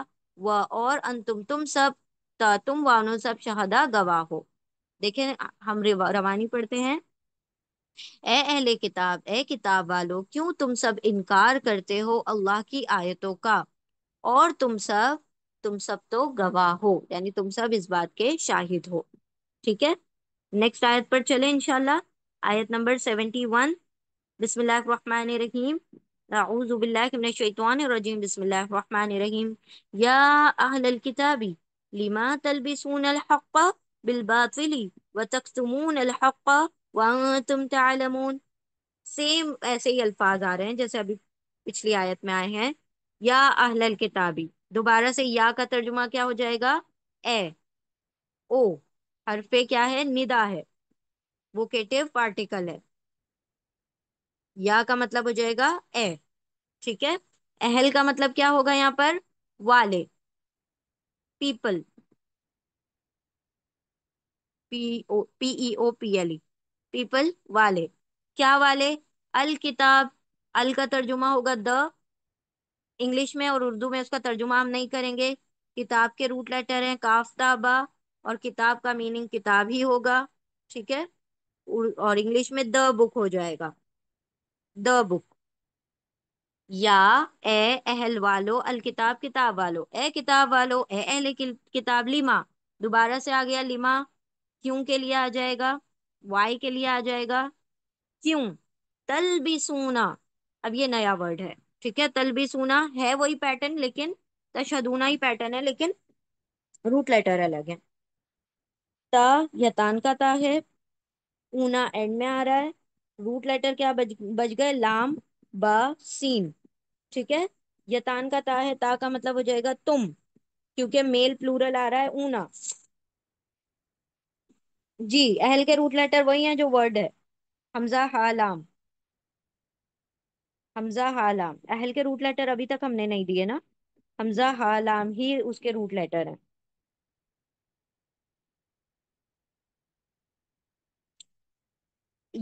व और अंतुम तुम सब तुम वानो सब शहदा गवाह हो देखें हम रवानी पढ़ते हैं ए अहले किताब ए किताब वालों क्यों तुम सब इनकार करते हो अल्लाह की आयतों का और तुम सब तुम सब तो गवाह हो यानी तुम सब इस बात के शाहिद हो ठीक है नेक्स्ट आयत पर चले इनशाला आयत नंबर सेवेंटी वन बिसमीम अऊज़ुबिल्लाहिमिनशैतानिर्रजीम बिस्मिल्लाहिर्रहमानिर्रहीम या अहलल किताबी लिमा तलबिसूनल हक़्क़ بالباطل وتكتمون الحق وانتم تعلمون सेम ऐसे ही अल्फाज आ रहे हैं जैसे अभी पिछली आयत में आए हैं या अहलल किताबी दोबारा से या का तर्जुमा क्या हो जाएगा ए ओ हरफे क्या है निदा है वोकेटिव पार्टिकल है या का मतलब हो जाएगा ए ठीक है अहल का मतलब क्या होगा यहाँ पर वाले people P P E O P L E people वाले क्या वाले अल किताब अल का तर्जुमा होगा द इंग्लिश में और उर्दू में उसका तर्जुमा हम नहीं करेंगे किताब के रूट लेटर हैं बा और किताब का मीनिंग किताब ही होगा ठीक है और इंग्लिश में द बुक हो जाएगा द बुक या ए अहल वालो अल किताब किताब वालो ए किताब वालो ए अहल किताब लिमा दोबारा से आ गया लिमा क्यों के लिए आ जाएगा वाई के लिए आ जाएगा क्यों तल भी सूना अब ये नया वर्ड है ठीक है तल भी सूना है वही पैटर्न लेकिन तशदूना ही पैटर्न है लेकिन रूट लेटर अलग है ता यतान का ता है ऊना एंड में आ रहा है रूट लेटर क्या बज बज गए लाम बा सीन ठीक है यतान का ता है ता का मतलब हो जाएगा तुम क्योंकि मेल प्लूरल आ रहा है ऊना जी अहल के रूट लेटर वही है जो वर्ड है हमजा हालाम हमजा हालाम अहल के रूट लेटर अभी तक हमने नहीं दिए ना हमजा हालाम ही उसके रूट लेटर है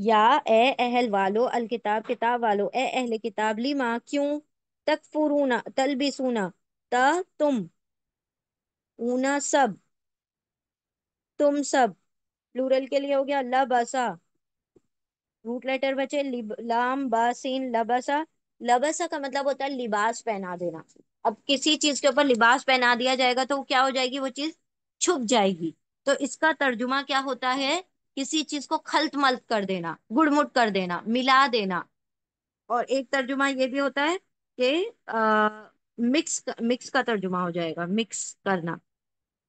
या ए अहल वालो अल किताब किताब वालो ए अहल किताब माँ क्यों तक फुरूना सुना ता तुम ऊना सब तुम सब प्लूरल के लिए हो गया लबसा रूट लेटर बचे लाम बासीन लबसा लबसा का मतलब होता है लिबास पहना देना अब किसी चीज के ऊपर लिबास पहना दिया जाएगा तो क्या हो जाएगी वो चीज छुप जाएगी तो इसका तर्जुमा क्या होता है किसी चीज को खलत मलत कर देना गुड़मुट कर देना मिला देना और एक तर्जुमा ये भी होता है कि मिक्स मिक्स का तर्जुमा हो जाएगा मिक्स करना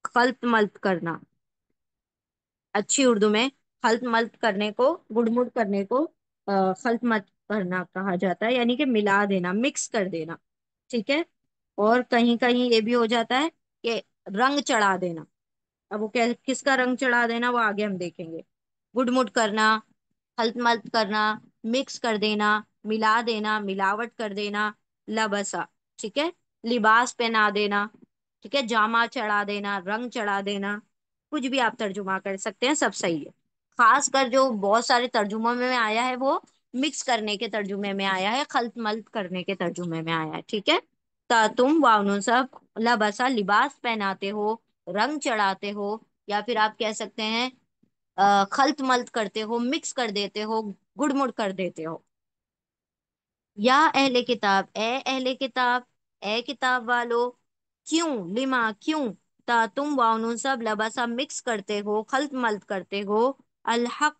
खलत मलत करना अच्छी उर्दू में खल्त मल्त करने को गुड़मुड़ करने को खल्त मत करना कहा जाता है यानी कि मिला देना मिक्स कर देना ठीक है और कहीं कहीं ये भी हो जाता है कि रंग चढ़ा देना अब वो क्या किसका रंग चढ़ा देना वो आगे हम देखेंगे गुडमुड करना हल्त मल्त करना मिक्स कर देना मिला देना मिलावट कर देना लबसा ठीक है लिबास पहना देना ठीक है जामा चढ़ा देना रंग चढ़ा देना कुछ भी आप तर्जुमा कर सकते हैं सब सही है खास कर जो बहुत सारे तर्जुमों में आया है वो मिक्स करने के तर्जुमे में आया है खल्त मल्त करने के तर्जुमे में आया है ठीक है तो तुम वाउन सब लबसा लिबास पहनाते हो रंग चढ़ाते हो या फिर आप कह सकते हैं खल्त खलत करते हो मिक्स कर देते हो गुड़मुड़ कर देते हो या अहले किताब ए अहले किताब ए किताब वालो क्यों लिमा क्यों ता तुम वाउनून सब लबा सब मिक्स करते हो खल्त मल्त करते हो अलहक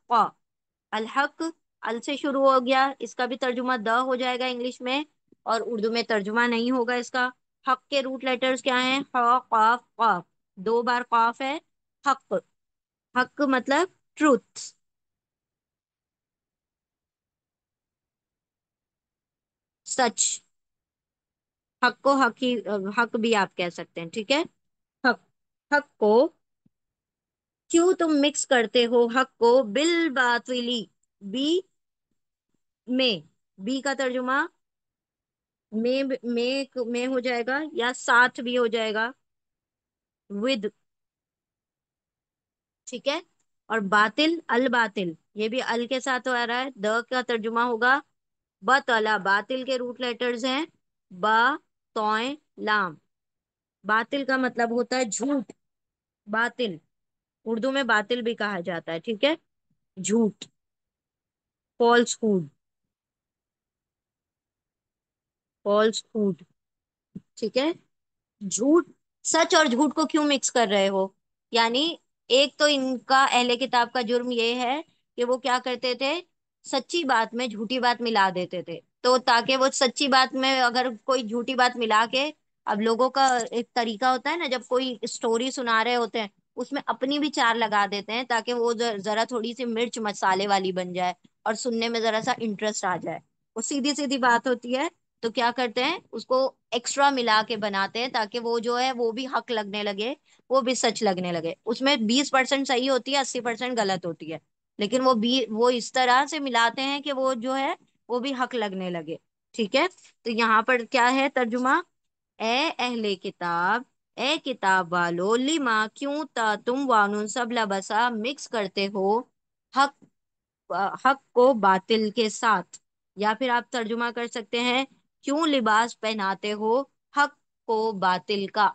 अलहक अल से शुरू हो गया इसका भी तर्जुमा द हो जाएगा इंग्लिश में और उर्दू में तर्जुमा नहीं होगा इसका हक के रूट लेटर्स क्या हैं दो बार कॉफ है हक हक मतलब ट्रूथ सच हक को हक ही हक भी आप कह सकते हैं ठीक है हक को क्यों तुम मिक्स करते हो हक को बिल बातिली बी में बी का तर्जुमा में में में हो जाएगा या साथ भी हो जाएगा विद ठीक है और बातिल अल बातिल ये भी अल के साथ आ रहा है द का तर्जुमा होगा बतला बातिल के रूट लेटर्स हैं बा तोय लाम बातिल का मतलब होता है झूठ बातिल उर्दू में बातिल भी कहा जाता है ठीक है झूठ फॉल्स फूड फॉल्स फूड ठीक है झूठ सच और झूठ को क्यों मिक्स कर रहे हो यानी एक तो इनका अहले किताब का जुर्म ये है कि वो क्या करते थे सच्ची बात में झूठी बात मिला देते थे तो ताकि वो सच्ची बात में अगर कोई झूठी बात मिला के अब लोगों का एक तरीका होता है ना जब कोई स्टोरी सुना रहे होते हैं उसमें अपनी भी चार लगा देते हैं ताकि वो जरा थोड़ी सी मिर्च मसाले वाली बन जाए और सुनने में जरा सा इंटरेस्ट आ जाए वो सीधी सीधी बात होती है तो क्या करते हैं उसको एक्स्ट्रा मिला के बनाते हैं ताकि वो जो है वो भी हक लगने लगे वो भी सच लगने लगे उसमें बीस परसेंट सही होती है अस्सी परसेंट गलत होती है लेकिन वो बी वो इस तरह से मिलाते हैं कि वो जो है वो भी हक लगने लगे ठीक है तो यहाँ पर क्या है तर्जुमा ए अहले किताब ए किताब वालो लिमा क्यों ता तुम वानुन सब लबसा मिक्स करते हो हक हक को बातिल के साथ या फिर आप तर्जुमा कर सकते हैं क्यों लिबास पहनाते हो हक को बातिल का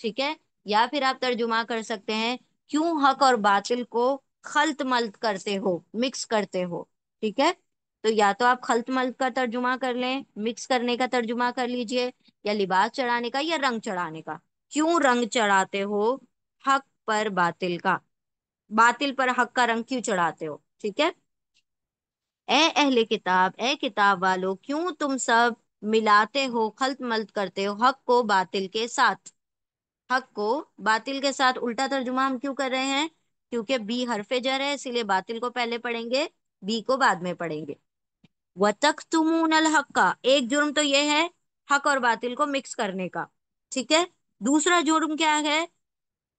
ठीक है या फिर आप तर्जुमा कर सकते हैं क्यों हक और बातिल को खल्त मल्त करते हो मिक्स करते हो ठीक है तो या तो आप खल्त मल्त का तर्जुमा कर लें मिक्स करने का तर्जुमा कर लीजिए या लिबास चढ़ाने का या रंग चढ़ाने का क्यों रंग चढ़ाते हो हक पर बातिल का बातिल पर हक का रंग क्यों चढ़ाते हो ठीक है ए अहले किताब ए किताब वालों क्यों तुम सब मिलाते हो खल्त मल्त करते हो हक को बातिल के साथ हक को बातिल के साथ उल्टा तर्जुमा हम क्यों कर रहे हैं क्योंकि बी हरफे जर है इसीलिए बातिल को पहले पढ़ेंगे बी को बाद में पढ़ेंगे व तुमून तुमूनल हक का एक जुर्म तो यह है हक और बातिल को मिक्स करने का ठीक है दूसरा जुर्म क्या है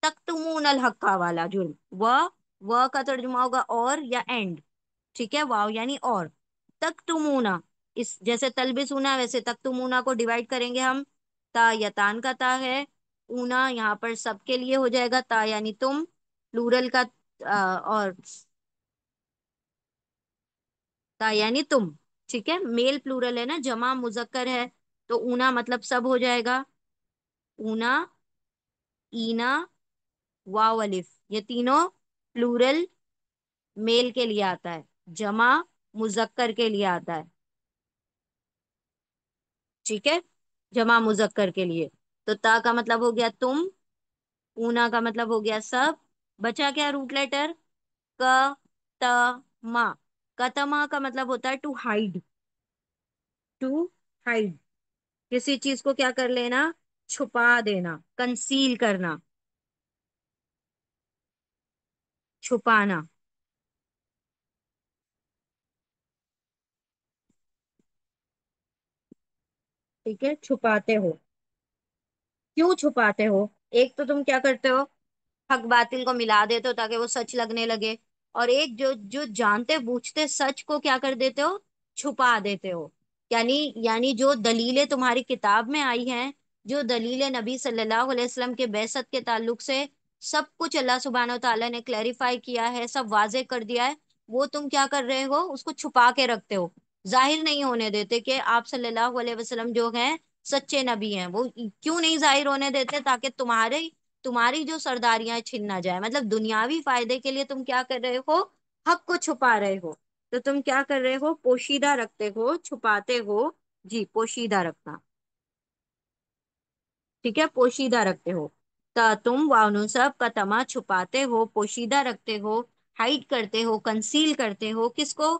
तक तुमूनल हक का वाला जुर्म व व का तर्जुमा होगा और या एंड ठीक है वाव यानी और तक तुमूना इस जैसे तलबिस ऊना वैसे तक तुमूना को डिवाइड करेंगे हम ता या तान का ता है ऊना यहाँ पर सबके लिए हो जाएगा ता यानी तुम प्लूरल का आ, और ता यानी तुम ठीक है मेल प्लूरल है ना जमा मुजक्कर है तो ऊना मतलब सब हो जाएगा ऊना ईना वावलिफ ये तीनों प्लूरल मेल के लिए आता है जमा मुजक्कर के लिए आता है ठीक है जमा मुजक्कर के लिए तो ता का मतलब हो गया तुम ऊना का मतलब हो गया सब बचा क्या रूट लेटर क त मा कतमा का मतलब होता है टू हाइड टू हाइड किसी चीज को क्या कर लेना छुपा देना कंसील करना छुपाना ठीक है छुपाते हो क्यों छुपाते हो एक तो तुम क्या करते हो हक बातिल को मिला देते हो ताकि वो सच लगने लगे और एक जो जो जानते बूझते सच को क्या कर देते हो छुपा देते हो यानी यानी जो दलीलें तुम्हारी किताब में आई हैं जो दलीलें नबी सल्लल्लाहु अलैहि वसल्लम के बेसत के ताल्लुक से सब कुछ अल्लाह सुबहान तला ने क्लैरिफाई किया है सब वाजे कर दिया है वो तुम क्या कर रहे हो उसको छुपा के रखते हो जाहिर नहीं होने देते कि आप सल्लल्लाहु अलैहि वसल्लम जो हैं सच्चे नबी हैं वो क्यों नहीं जाहिर होने देते ताकि तुम्हारे तुम्हारी जो सरदारियां छिन ना जाए मतलब दुनियावी फायदे के लिए तुम क्या कर रहे हो हक को छुपा रहे हो तो तुम क्या कर रहे हो पोशीदा रखते हो छुपाते हो जी पोशीदा रखना ठीक है पोशीदा रखते हो तो तुम सब का तमा छुपाते हो पोशीदा रखते हो हाइड करते हो कंसील करते हो किसको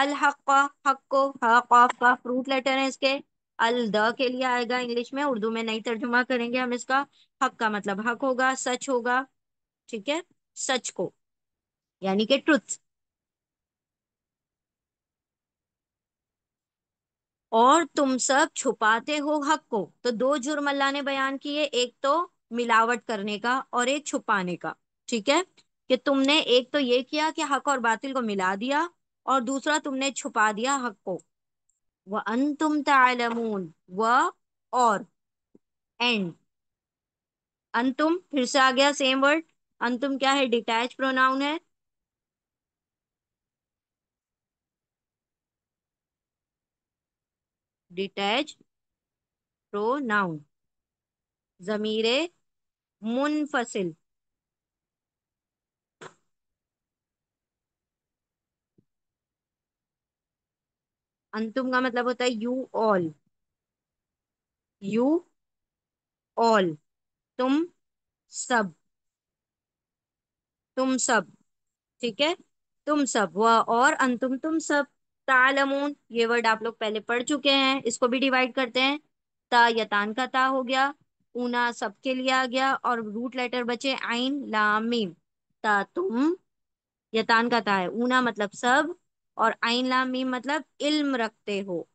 अल हक हक को हक ऑफ का फ्रूट लेटर है इसके अल द के लिए आएगा इंग्लिश में उर्दू में नहीं तर्जुमा करेंगे हम इसका हक का मतलब हक होगा सच होगा ठीक है सच को यानी कि ट्रुथ और तुम सब छुपाते हो हक को तो दो जुर्म अल्लाह ने बयान किए एक तो मिलावट करने का और एक छुपाने का ठीक है कि तुमने एक तो ये किया कि हक और बातिल को मिला दिया और दूसरा तुमने छुपा दिया हक को व अंतुम तालमून व और एंड अंतुम फिर से आ गया सेम वर्ड अंतुम क्या है डिटैच प्रोनाउन है डिटैच प्रोनाउन जमीरे मुनफसिल अंतुम का मतलब होता है यू ऑल यू ऑल तुम सब तुम सब ठीक है तुम सब वह और अंतुम तुम सब तालमून ये वर्ड आप लोग पहले पढ़ चुके हैं इसको भी डिवाइड करते हैं ता यतान का ता हो गया ऊना सबके लिए आ गया और रूट लेटर बचे आइन लामीम ता तुम यतान का ता है ऊना मतलब सब और आइन लामी मतलब इल्म रखते हो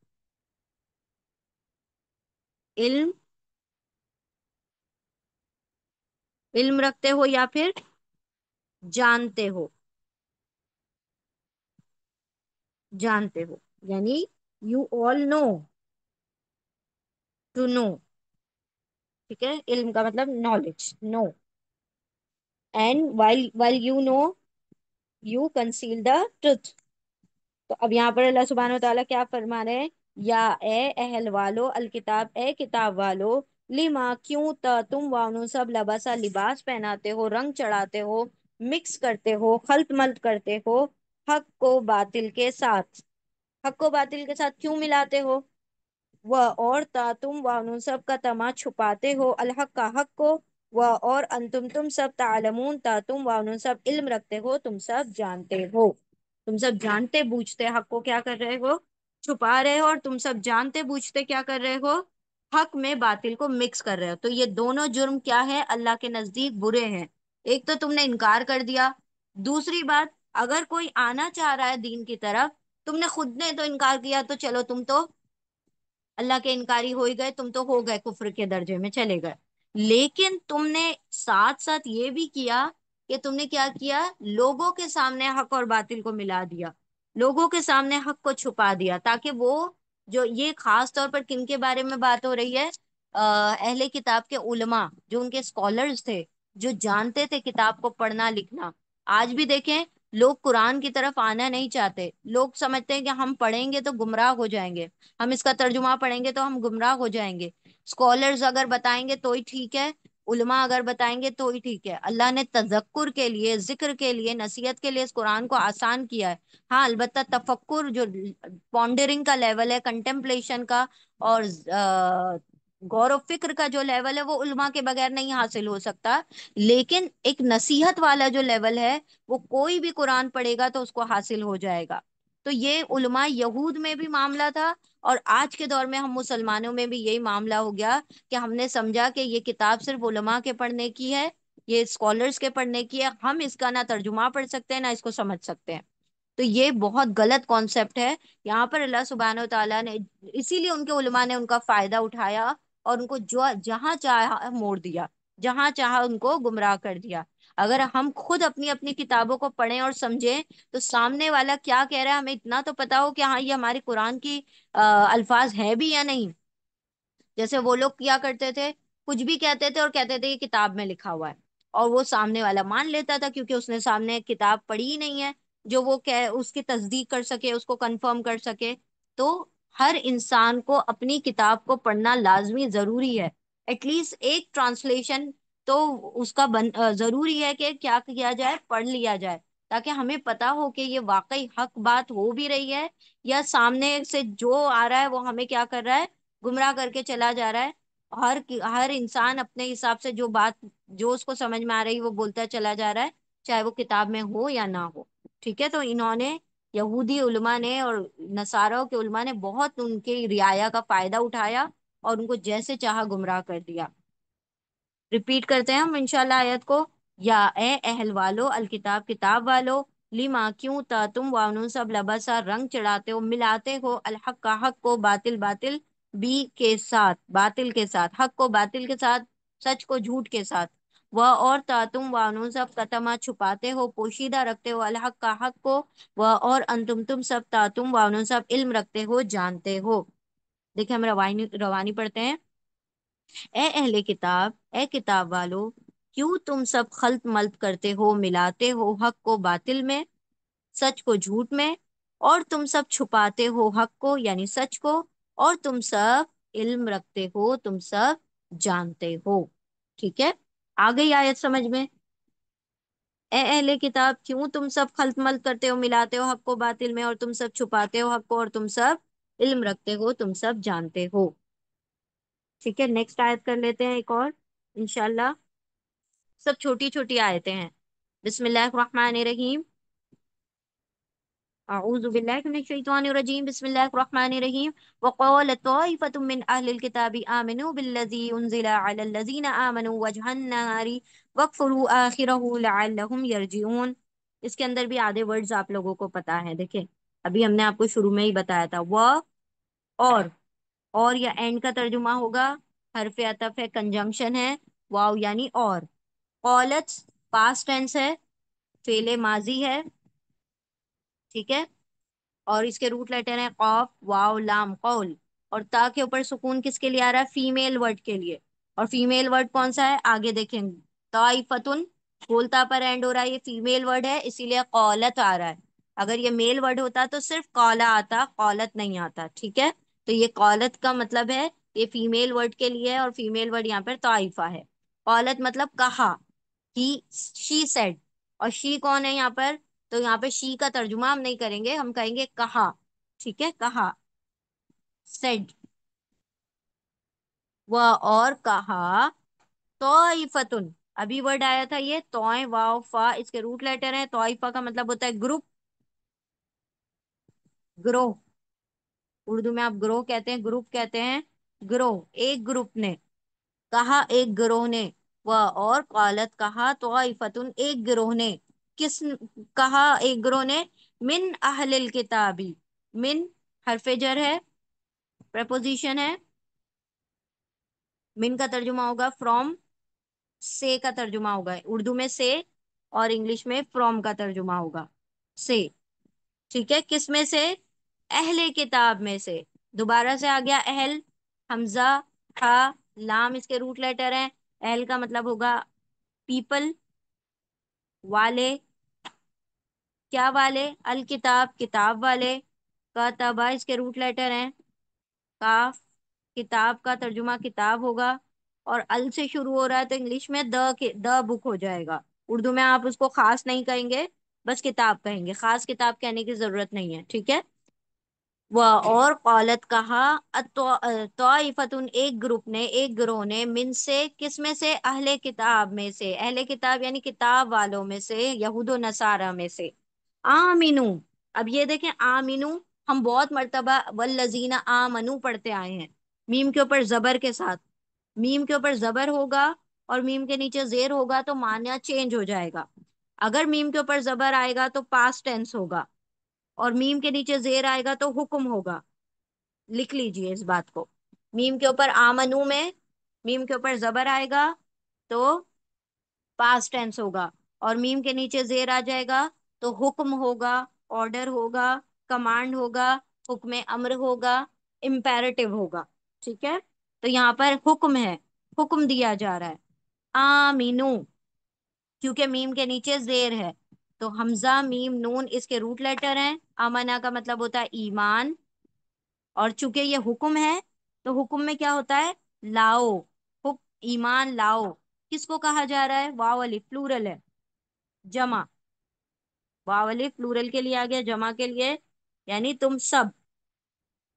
इल्म इल्म रखते हो या फिर जानते हो जानते हो यानी you all know to know ठीक है इल्म का मतलब knowledge know and while while you know you conceal the truth तो अब यहाँ पर अल्लाह सुबहान तला क्या फरमा रहे हैं या ए अहल वालो अल किताब ए किताब वालो लिमा क्यों तुम वाउनु सब लबासा लिबास पहनाते हो रंग चढ़ाते हो मिक्स करते हो खल्त मल्त करते हो हक को बातिल के साथ हक को बातिल के साथ क्यों मिलाते हो व और ता तुम वाउनु सब का तमा छुपाते हो अलहक का हक को व और अंतुम तुम सब तालमून ता तुम वाउनु सब इल्म रखते हो तुम सब जानते हो तुम सब जानते बूझते हक को क्या कर रहे हो छुपा रहे हो और तुम सब जानते बूझते क्या कर रहे हो हक में बातिल को मिक्स कर रहे हो तो ये दोनों जुर्म क्या है अल्लाह के नजदीक बुरे हैं एक तो तुमने इनकार कर दिया दूसरी बात अगर कोई आना चाह रहा है दीन की तरफ तुमने खुद ने तो इनकार किया तो चलो तुम तो अल्लाह के इनकारी हो ही गए तुम तो हो गए कुफर के दर्जे में चले गए लेकिन तुमने साथ साथ ये भी किया कि तुमने क्या किया लोगों के सामने हक और बातिल को मिला दिया लोगों के सामने हक को छुपा दिया ताकि वो जो ये खास तौर पर किन के बारे में बात हो रही है अहले किताब के उलमा जो उनके स्कॉलर्स थे जो जानते थे किताब को पढ़ना लिखना आज भी देखें लोग कुरान की तरफ आना नहीं चाहते लोग समझते हैं कि हम पढ़ेंगे तो गुमराह हो जाएंगे हम इसका तर्जुमा पढ़ेंगे तो हम गुमराह हो जाएंगे स्कॉलर्स अगर बताएंगे तो ही ठीक है उलमा अगर बताएंगे तो ही ठीक है अल्लाह ने तजक्र के लिए जिक्र के लिए नसीहत के लिए इस कुरान को आसान किया है हाँ अलबत् तफक्र जो पॉन्डरिंग का लेवल है कंटेम्पलेशन का और गौरव फिक्र का जो लेवल है वो उलमा के बगैर नहीं हासिल हो सकता लेकिन एक नसीहत वाला जो लेवल है वो कोई भी कुरान पढ़ेगा तो उसको हासिल हो जाएगा तो ये उलमा यहूद में भी मामला था और आज के दौर में हम मुसलमानों में भी यही मामला हो गया कि हमने समझा कि ये किताब सिर्फ उलमा के पढ़ने की है ये स्कॉलर्स के पढ़ने की है हम इसका ना तर्जुमा पढ़ सकते हैं ना इसको समझ सकते हैं तो ये बहुत गलत कॉन्सेप्ट है यहाँ पर अल्लाह सुबहान तला ने इसीलिए उनके उलमा ने उनका फायदा उठाया और उनको जो जहाँ चाह मोड़ दिया जहाँ चाह उनको गुमराह कर दिया अगर हम खुद अपनी अपनी किताबों को पढ़ें और समझें तो सामने वाला क्या कह रहा है हमें इतना तो पता हो कि हाँ ये हमारे कुरान की आ, अल्फाज है भी या नहीं जैसे वो लोग क्या करते थे कुछ भी कहते थे और कहते थे ये किताब में लिखा हुआ है और वो सामने वाला मान लेता था क्योंकि उसने सामने किताब पढ़ी ही नहीं है जो वो कह उसकी तस्दीक कर सके उसको कंफर्म कर सके तो हर इंसान को अपनी किताब को पढ़ना लाजमी जरूरी है एटलीस्ट एक ट्रांसलेशन तो उसका बन जरूरी है कि क्या किया जाए पढ़ लिया जाए ताकि हमें पता हो कि ये वाकई हक बात हो भी रही है या सामने से जो आ रहा है वो हमें क्या कर रहा है गुमराह करके चला जा रहा है हर हर इंसान अपने हिसाब से जो बात जो उसको समझ में आ रही है वो बोलता चला जा रहा है चाहे वो किताब में हो या ना हो ठीक है तो इन्होंने यहूदी उलमा ने और नसारों के उलमा ने बहुत उनके रियाया का फायदा उठाया और उनको जैसे चाहा गुमराह कर दिया रिपीट करते हैं हम इनशाला आयत को या ए अहल वालो अल किताब किताब वालो लिमा क्यों ता तुम वानुन सब लबासा रंग चढ़ाते हो मिलाते हो अल हक का हक को बातिल बातिल बी के साथ बातिल के साथ हक को बातिल के साथ सच को झूठ के साथ वह और तुम वानुन सब कतमा छुपाते हो पोशीदा रखते हो अलहक का हक को वह और अंतुम तुम सब तुम वानुन सब इल्म रखते हो जानते हो देखिये हम रवानी रवानी पढ़ते हैं ए अहले किताब ए किताब वालों क्यों तुम सब खलत मल्त करते हो मिलाते हो हक को बातिल में सच को झूठ में और तुम सब छुपाते हो हक को यानी सच को और तुम सब इल्म रखते हो तुम सब जानते हो ठीक है आ गई आयत समझ में अहले किताब क्यों तुम सब खलतमल करते हो मिलाते हो हक को बातिल में और तुम सब छुपाते हो हक को और तुम सब इल्म रखते हो तुम सब जानते हो ठीक है नेक्स्ट आयत कर लेते हैं एक और इनशाला सब छोटी छोटी आयतें हैं الله الرحمن الرحيم وقال الطائفة من أهل الكتاب آمنوا بالذي أنزل على الذين آمنوا وجه नारी वकफुरु آخره لعلهم يرجعون इसके अंदर भी आधे वर्ड्स आप लोगों को पता है देखिए अभी हमने आपको शुरू में ही बताया था व और और या एंड का तर्जुमा होगा हरफ अतफ है कंजम्पशन है वाव यानी और ऑलच पास टेंस है फेले माजी है ठीक है और इसके रूट लेटर है कौफ वाव लाम कौल और ता के ऊपर सुकून किसके लिए आ रहा है फीमेल वर्ड के लिए और फीमेल वर्ड कौन सा है आगे देखेंगे ताइफतुन बोलता पर एंड हो रहा है ये फीमेल वर्ड है इसीलिए कौलत आ रहा है अगर ये मेल वर्ड होता तो सिर्फ कौला आता कौलत नहीं आता ठीक है तो ये कौलत का मतलब है ये फीमेल वर्ड के लिए है और फीमेल वर्ड यहाँ पर तोइफा है कौलत मतलब कहा ही शी सेड और शी कौन है यहाँ पर तो यहाँ पर शी का तर्जुमा हम नहीं करेंगे हम कहेंगे कहा ठीक है कहा सेड व और कहा तोइफतुन अभी वर्ड आया था ये तोय वाओ फा इसके रूट लेटर है तोइफा का मतलब होता है ग्रुप ग्रोह उर्दू में आप ग्रोह कहते हैं ग्रुप कहते हैं ग्रोह एक ग्रुप ने कहा एक ग्रोह ने व और कालत कहा तो एक ग्रोह ने किस कहा एक ग्रोह ने मिन अहल किताबी मिन हरफेजर है प्रपोजिशन है मिन का तर्जुमा होगा फ्रॉम से का तर्जुमा होगा उर्दू में से और इंग्लिश में फ्रॉम का तर्जुमा होगा से ठीक है किस में से अहले किताब में से दोबारा से आ गया अहल हमजा था लाम इसके रूट लेटर हैं अहल का मतलब होगा पीपल वाले क्या वाले अल किताब किताब वाले का तबा इसके रूट लेटर हैं काफ किताब का तर्जुमा किताब होगा और अल से शुरू हो रहा है तो इंग्लिश में द द बुक हो जाएगा उर्दू में आप उसको खास नहीं कहेंगे बस किताब कहेंगे खास किताब कहने की जरूरत नहीं है ठीक है व और कौलत कहा तोफ़तुन एक ग्रुप ने एक ग्रोह ने मिन से किस में से अहले किताब में से अहले किताब यानी किताब वालों में से यहूद नसारा में से आमिनू अब ये देखें आमिनू हम बहुत मरतबा वल्लजीना आमनू पढ़ते आए हैं मीम के ऊपर जबर के साथ मीम के ऊपर जबर होगा और मीम के नीचे जेर होगा तो मान्या चेंज हो जाएगा अगर मीम के ऊपर जबर आएगा तो पास्ट टेंस होगा और मीम के नीचे जेर आएगा तो हुक्म होगा लिख लीजिए इस बात को मीम के ऊपर आमनू में मीम के ऊपर जबर आएगा तो पास्ट टेंस होगा और मीम के नीचे जेर आ जाएगा तो हुक्म होगा ऑर्डर होगा कमांड होगा हुक्म अम्र होगा इम्पेरेटिव होगा ठीक है तो यहाँ पर हुक्म है हुक्म दिया जा रहा है आमीनू क्योंकि मीम के नीचे जेर है तो हमजा मीम नून इसके रूट लेटर हैं अमाना का मतलब होता है ईमान और चूंकि ये हुक्म है तो हुक्म में क्या होता है लाओ हुक ईमान लाओ किसको कहा जा रहा है वावली प्लूरल है जमा वावली प्लूरल के लिए आ गया जमा के लिए यानी तुम सब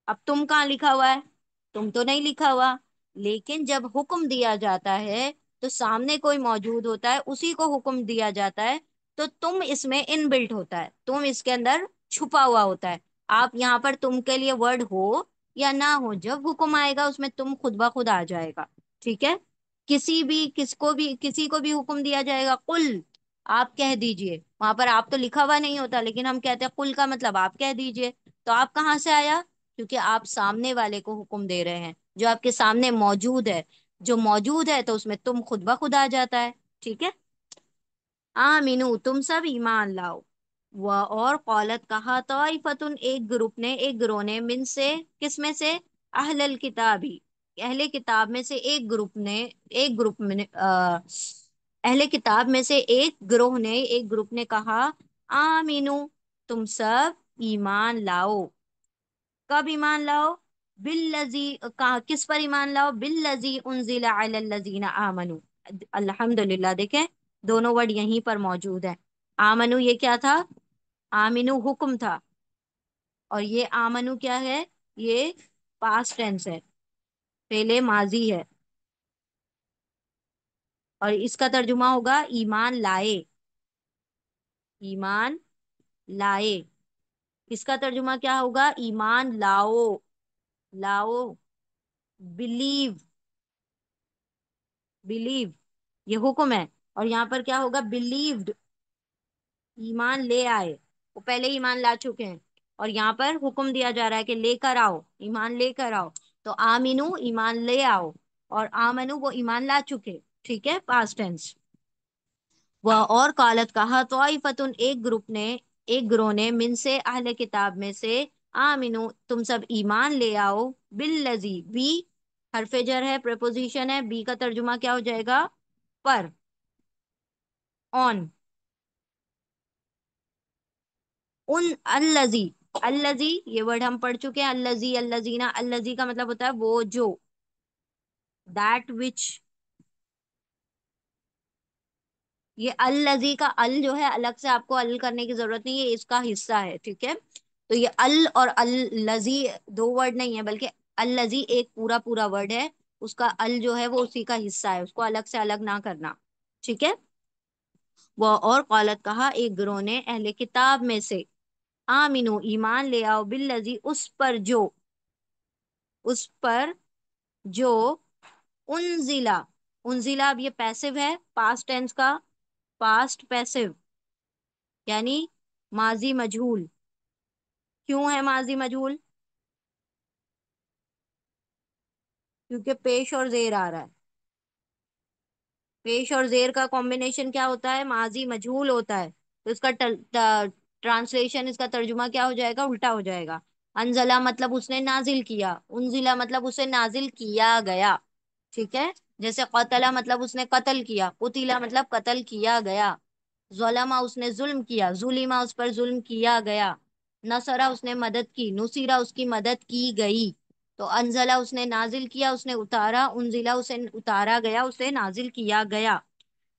अब तुम कहाँ लिखा हुआ है तुम तो नहीं लिखा हुआ लेकिन जब हुक्म दिया जाता है तो सामने कोई मौजूद होता है उसी को हुक्म दिया जाता है तो तुम इसमें इनबिल्ट होता है तुम इसके अंदर छुपा हुआ होता है आप यहाँ पर तुम के लिए वर्ड हो या ना हो जब हुक्म आएगा उसमें तुम खुद ब खुद आ जाएगा ठीक है किसी भी किसको भी किसी को भी हुक्म दिया जाएगा कुल आप कह दीजिए वहां पर आप तो लिखा हुआ नहीं होता लेकिन हम कहते हैं कुल का मतलब आप कह दीजिए तो आप कहाँ से आया क्योंकि आप सामने वाले को हुक्म दे रहे हैं जो आपके सामने मौजूद है जो मौजूद है तो उसमें तुम खुद ब खुद आ जाता है ठीक है आमिनू तुम सब ईमान लाओ व और कौलत कहा तो फतुन एक ग्रुप ने एक ग्रोह ने मिन से किसमें से अहल किताबी अहले किताब में से एक ग्रुप ने एक ग्रुप में अहले किताब में से एक ग्रोह ने एक ग्रुप ने कहा आमीनू तुम सब ईमान लाओ कब ईमान लाओ बिल लजी कहा किस पर ईमान लाओ बिल लजी उनजिला अलजीना आमनू अल्हम्दुलिल्लाह देखें दोनों वर्ड यहीं पर मौजूद है आमनु ये क्या था आमिनु हुक्म था और ये आमनु क्या है ये पास्ट टेंस है पहले माजी है और इसका तर्जुमा होगा ईमान लाए ईमान लाए इसका तर्जुमा क्या होगा ईमान लाओ लाओ बिलीव बिलीव ये हुक्म है और यहाँ पर क्या होगा बिलीव्ड ईमान ले आए वो पहले ईमान ला चुके हैं और यहाँ पर हुक्म दिया जा रहा है कि लेकर आओ ईमान लेकर आओ तो आमिनू ईमान ले आओ और आमनु वो ईमान ला चुके ठीक है पास्ट टेंस वह और कालत कहा तो फतुन एक ग्रुप ने एक ग्रोह ने मिन से अहले किताब में से आमिनू तुम सब ईमान ले आओ बिल लजी बी हरफेजर है प्रपोजिशन है बी का तर्जुमा क्या हो जाएगा पर on उन अल्लजी अल्लजी ये वर्ड हम पढ़ चुके हैं अल्लजी अल्लजीना अल्लजी का मतलब होता है वो जो दैट विच ये अल्लजी का अल जो है अलग से आपको अल करने की जरूरत नहीं है इसका हिस्सा है ठीक है तो ये अल और अल्लजी दो वर्ड नहीं है बल्कि अल्लजी एक पूरा पूरा वर्ड है उसका अल जो है वो उसी का हिस्सा है उसको अलग से अलग ना करना ठीक है वह और कौलत कहा एक ग्रोह ने अहले किताब में से आमिनो ईमान ले आओ बिल्लजी उस पर जो उस पर जो उनजिला उनजिला अब ये पैसिव है पास्ट टेंस का पास्ट पैसिव यानी माजी मजहूल क्यों है माजी मजहूल क्योंकि पेश और जेर आ रहा है पेश और जेर का कॉम्बिनेशन क्या होता है माजी मजहूल होता है तो इसका ट्रांसलेशन इसका तर्जुमा क्या हो जाएगा उल्टा हो जाएगा अनजला मतलब उसने नाजिल किया उनजिला मतलब उसे नाजिल किया गया ठीक है जैसे कतला मतलब उसने कत्ल किया कुतिला मतलब कत्ल किया गया जोलमा उसने जुल्म किया जुलिमा उस पर जुल्म किया गया नसरा उसने मदद की नुसीरा उसकी मदद की गई तो अनजला उसने नाजिल किया उसने उतारा उनजिला उसे उतारा गया उसे नाजिल किया गया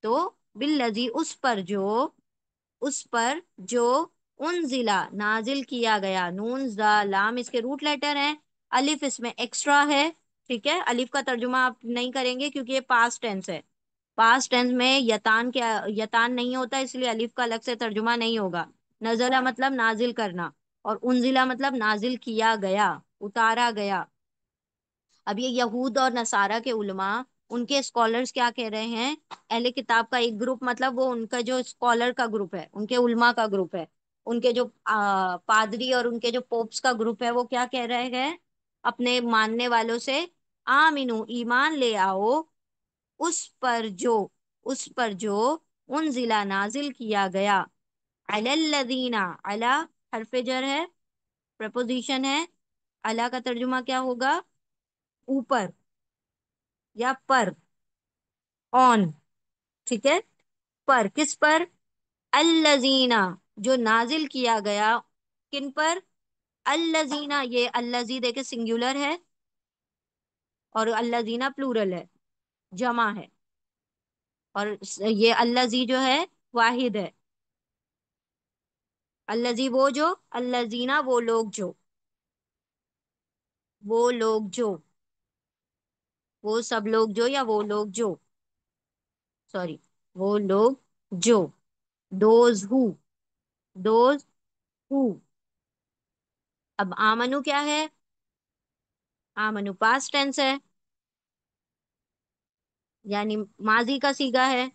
तो बिल्लजी उस पर जो उस पर जो उन जिला नाजिल किया गया नून जा लाम इसके रूट लेटर हैं अलिफ इसमें एक्स्ट्रा है ठीक है अलिफ का तर्जुमा आप नहीं करेंगे क्योंकि ये पास्ट टेंस है पास्ट टेंस में यतान के यतान नहीं होता इसलिए अलिफ का अलग से तर्जुमा नहीं होगा नजला मतलब नाजिल करना और उनजिला मतलब नाजिल किया गया उतारा गया अब ये यहूद और नसारा के उलमा उनके स्कॉलर्स क्या कह रहे हैं अहले किताब का एक ग्रुप मतलब वो उनका जो स्कॉलर का ग्रुप है उनके उलमा का ग्रुप है उनके जो आ, पादरी और उनके जो पोप्स का ग्रुप है वो क्या कह रहे हैं अपने मानने वालों से आमिनू ईमान ले आओ उस पर जो उस पर जो उन जिला नाजिल किया गया अलल्लदीना अला हरफ जर है प्रपोजिशन है अला का तर्जुमा क्या होगा ऊपर या पर ऑन ठीक है पर किस पर अल्लजीना जो नाजिल किया गया किन पर अल्लजीना ये अल्लाजी देखे सिंगुलर है और अल्लाजीना प्लूरल है जमा है और ये अल्लाजी जो है वाहिद है अल्लाजी वो जो अल्लाजीना वो लोग जो वो लोग जो वो सब लोग जो या वो लोग जो सॉरी वो लोग जो दोज हु दोज हु अब आमनु क्या है आमनु पास टेंस है यानी माजी का सीगा है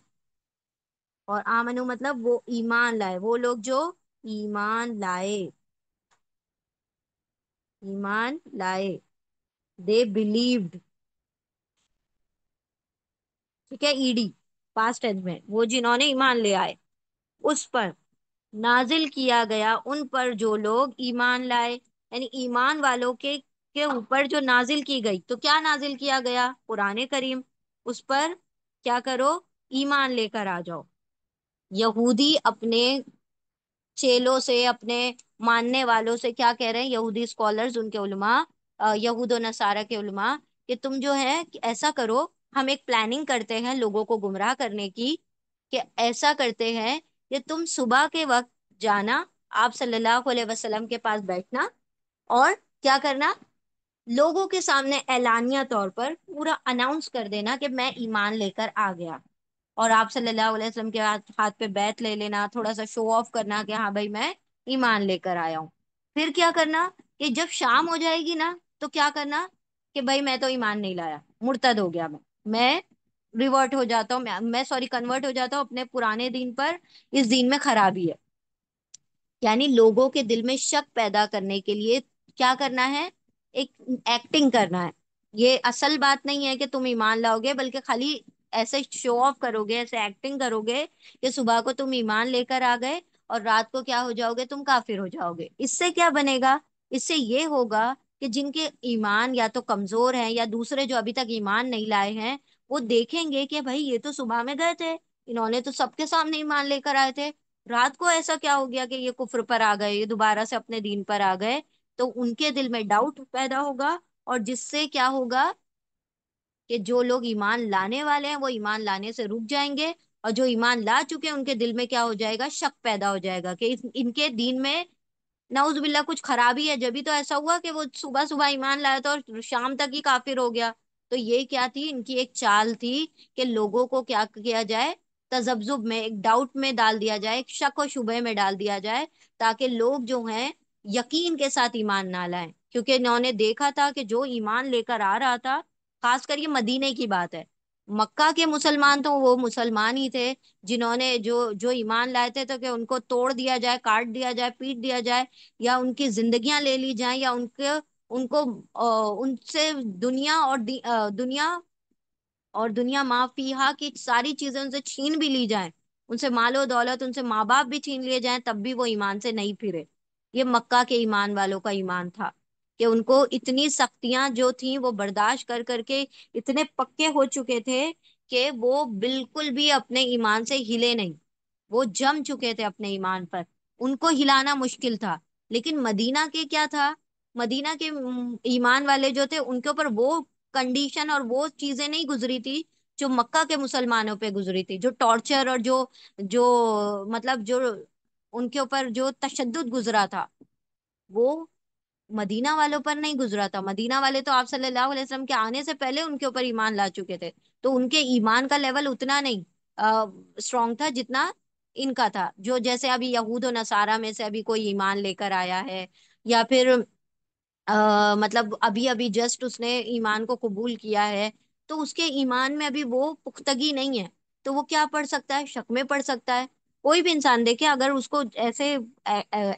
और आमनु मतलब वो ईमान लाए वो लोग जो ईमान लाए ईमान लाए दे बिलीव्ड ठीक है ईडी पास्ट टेंस में वो जिन्होंने ईमान ले आए उस पर नाजिल किया गया उन पर जो लोग ईमान लाए यानी ईमान वालों के के ऊपर जो नाजिल की गई तो क्या नाजिल किया गया पुराने करीम उस पर क्या करो ईमान लेकर आ जाओ यहूदी अपने चेलों से अपने मानने वालों से क्या कह रहे हैं यहूदी स्कॉलर्स उनके उलमा यहूद नसारा के उलमा कि तुम जो है ऐसा करो हम एक प्लानिंग करते हैं लोगों को गुमराह करने की कि ऐसा करते हैं कि तुम सुबह के वक्त जाना आप सल्लल्लाहु अलैहि वसल्लम के पास बैठना और क्या करना लोगों के सामने ऐलानिया तौर पर पूरा अनाउंस कर देना कि मैं ईमान लेकर आ गया और आप सल्लल्लाहु अलैहि वसल्लम के हाथ पे बैत ले लेना थोड़ा सा शो ऑफ करना कि हाँ भाई मैं ईमान लेकर आया हूँ फिर क्या करना कि जब शाम हो जाएगी ना तो क्या करना कि भाई मैं तो ईमान नहीं लाया मुर्तद हो गया मैं मैं रिवर्ट हो जाता हूँ मैं, मैं सॉरी कन्वर्ट हो जाता हूँ अपने पुराने दिन पर इस दिन में खराबी है यानी लोगों के दिल में शक पैदा करने के लिए क्या करना है एक एक्टिंग करना है ये असल बात नहीं है कि तुम ईमान लाओगे बल्कि खाली ऐसे शो ऑफ करोगे ऐसे एक्टिंग करोगे कि सुबह को तुम ईमान लेकर आ गए और रात को क्या हो जाओगे तुम काफिर हो जाओगे इससे क्या बनेगा इससे ये होगा कि जिनके ईमान या तो कमजोर हैं या दूसरे जो अभी तक ईमान नहीं लाए हैं वो देखेंगे कि भाई ये तो सुबह में गए थे इन्होंने तो सबके सामने ईमान लेकर आए थे रात को ऐसा क्या हो गया कि ये कुफर पर आ गए ये दोबारा से अपने दीन पर आ गए तो उनके दिल में डाउट पैदा होगा और जिससे क्या होगा कि जो लोग ईमान लाने वाले हैं वो ईमान लाने से रुक जाएंगे और जो ईमान ला चुके हैं उनके दिल में क्या हो जाएगा शक पैदा हो जाएगा कि इनके दिन में नाउज बिल्ला कुछ खराबी है जब भी तो ऐसा हुआ कि वो सुबह सुबह ईमान लाया था और शाम तक ही काफिर हो गया तो ये क्या थी इनकी एक चाल थी कि लोगों को क्या किया जाए तजब्जुब में एक डाउट में डाल दिया जाए एक शक और शुबे में डाल दिया जाए ताकि लोग जो हैं यकीन के साथ ईमान ना लाएं क्योंकि इन्होंने देखा था कि जो ईमान लेकर आ रहा था खास कर ये मदीने की बात है मक्का के मुसलमान तो वो मुसलमान ही थे जिन्होंने जो जो ईमान लाए थे तो कि उनको तोड़ दिया जाए काट दिया जाए पीट दिया जाए या उनकी जिंदगियां ले ली जाए या उनके उनको उनसे दुनिया और दुनिया और दुनिया माफिया की सारी चीजें उनसे छीन भी ली जाए उनसे मालो दौलत उनसे माँ बाप भी छीन लिए जाए तब भी वो ईमान से नहीं फिरे ये मक्का के ईमान वालों का ईमान था कि उनको इतनी सख्तियां जो थी वो बर्दाश्त कर करके इतने पक्के हो चुके थे कि वो बिल्कुल भी अपने ईमान से हिले नहीं वो जम चुके थे अपने ईमान पर उनको हिलाना मुश्किल था लेकिन मदीना के क्या था मदीना के ईमान वाले जो थे उनके ऊपर वो कंडीशन और वो चीजें नहीं गुजरी थी जो मक्का के मुसलमानों पे गुजरी थी जो टॉर्चर और जो जो मतलब जो उनके ऊपर जो तशद गुजरा था वो मदीना वालों पर नहीं गुजरा था मदीना वाले तो आप सल्लल्लाहु अलैहि वसल्लम के आने से पहले उनके ऊपर ईमान ला चुके थे तो उनके ईमान का लेवल उतना नहीं स्ट्रॉन्ग था जितना इनका था जो जैसे अभी यहूद और नसारा में से अभी कोई ईमान लेकर आया है या फिर आ, मतलब अभी अभी जस्ट उसने ईमान को कबूल किया है तो उसके ईमान में अभी वो पुख्तगी नहीं है तो वो क्या पढ़ सकता है शक में पढ़ सकता है कोई भी इंसान देखे अगर उसको ऐसे uh, uh,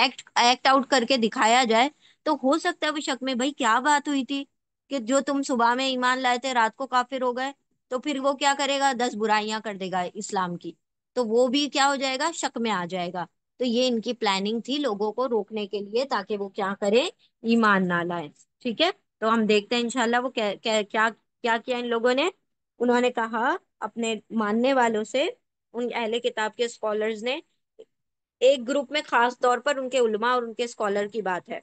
act act out करके दिखाया जाए तो हो सकता है वो शक में भाई क्या बात हुई थी कि जो तुम सुबह में ईमान लाए थे रात को काफिर हो गए तो फिर वो क्या करेगा दस बुराइयां कर देगा इस्लाम की तो वो भी क्या हो जाएगा शक में आ जाएगा तो ये इनकी प्लानिंग थी लोगों को रोकने के लिए ताकि वो क्या करे ईमान ना लाए ठीक है तो हम देखते हैं इनशाला वो क्या क्या क्या क्या किया इन लोगों ने उन्होंने कहा अपने मानने वालों से उन अहले किताब के स्कॉलर्स ने एक ग्रुप में खास तौर पर उनके उलमा और उनके स्कॉलर की बात है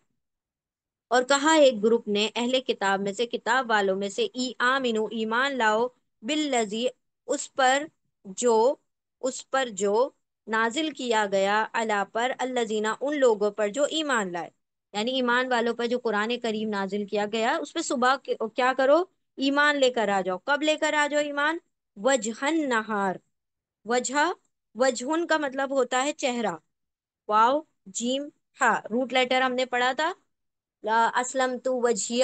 और कहा एक ग्रुप ने अहले किताब में से किताब वालों में से ई आमिनु ईमान लाओ बिल लजी उस पर जो उस पर जो नाजिल किया गया अला पर अल्लाजीना उन लोगों पर जो ईमान लाए यानी ईमान वालों पर जो कुरान करीम नाजिल किया गया उस पर सुबह क्या करो ईमान लेकर आ जाओ कब लेकर आ जाओ ईमान वजहन नहार वजह वजहन का मतलब होता है चेहरा वाव जीम हा रूट लेटर हमने पढ़ा था असलम तू वजी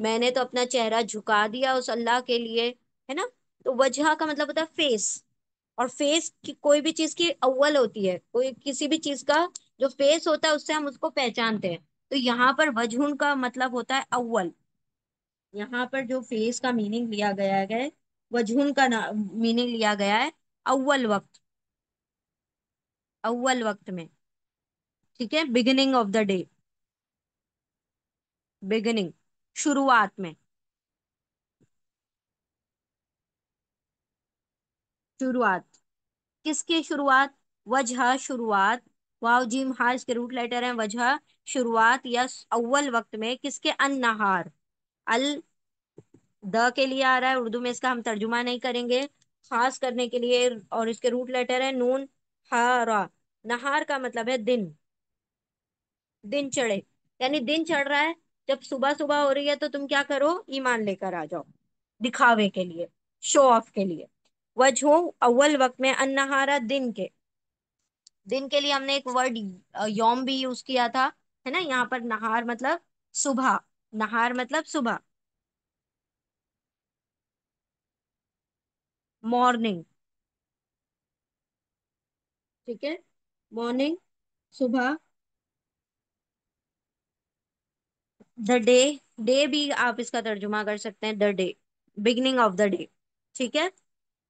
मैंने तो अपना चेहरा झुका दिया उस अल्लाह के लिए है ना तो वजह का मतलब होता है फेस और फेस की कोई भी चीज की अव्वल होती है कोई किसी भी चीज का जो फेस होता है उससे हम उसको पहचानते हैं तो यहाँ पर वजहन का मतलब होता है अव्वल यहाँ पर जो फेस का मीनिंग लिया गया है वजहून का मीनिंग लिया गया है अव्वल वक्त अव्वल वक्त में ठीक है beginning of the day beginning शुरुआत में शुरुआत किसके शुरुआत वजह शुरुआत वाव जीम हा इसके रूट लेटर हैं वजह शुरुआत या अव्वल वक्त में किसके अन्नाहार अल द के लिए आ रहा है उर्दू में इसका हम तर्जुमा नहीं करेंगे खास करने के लिए और इसके रूट लेटर है नून नहारा नहार का मतलब है दिन दिन चढ़े यानी दिन चढ़ रहा है जब सुबह सुबह हो रही है तो तुम क्या करो ईमान लेकर आ जाओ दिखावे के लिए शो ऑफ के लिए हो अव्वल वक्त में अन्नहारा दिन के दिन के लिए हमने एक वर्ड योम भी यूज किया था है ना यहाँ पर नहार मतलब सुबह नहार मतलब सुबह मॉर्निंग ठीक है मॉर्निंग सुबह द डे डे भी आप इसका तर्जुमा कर सकते हैं the day beginning of the day ठीक है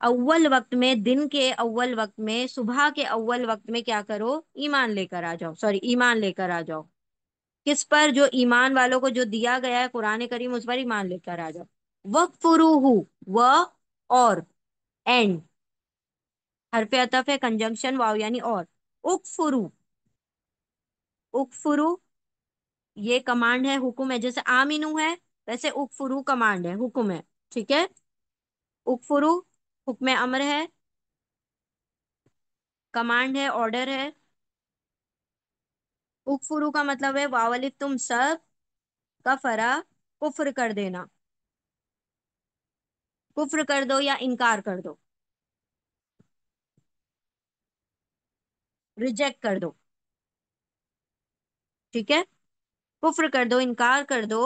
अव्वल वक्त में दिन के अव्वल वक्त में सुबह के अव्वल वक्त में क्या करो ईमान लेकर आ जाओ सॉरी ईमान लेकर आ जाओ किस पर जो ईमान वालों को जो दिया गया है कुरान करीम उस पर ईमान लेकर आ जाओ वक्फरूहू व और एंड हरफे अतफ है कंजंक्शन वाव यानी और उकफुरु उकफुरु ये कमांड है हुकुम है जैसे आमिनु है वैसे उकफुरु कमांड है हुकुम है ठीक है उकफुरु हुक्म अमर है कमांड है ऑर्डर है उकफुरु का मतलब है वावलिफ तुम सब का फरा कुफ्र कर देना कुफ्र कर दो या इनकार कर दो रिजेक्ट कर दो ठीक है कुफ्र कर दो इनकार कर दो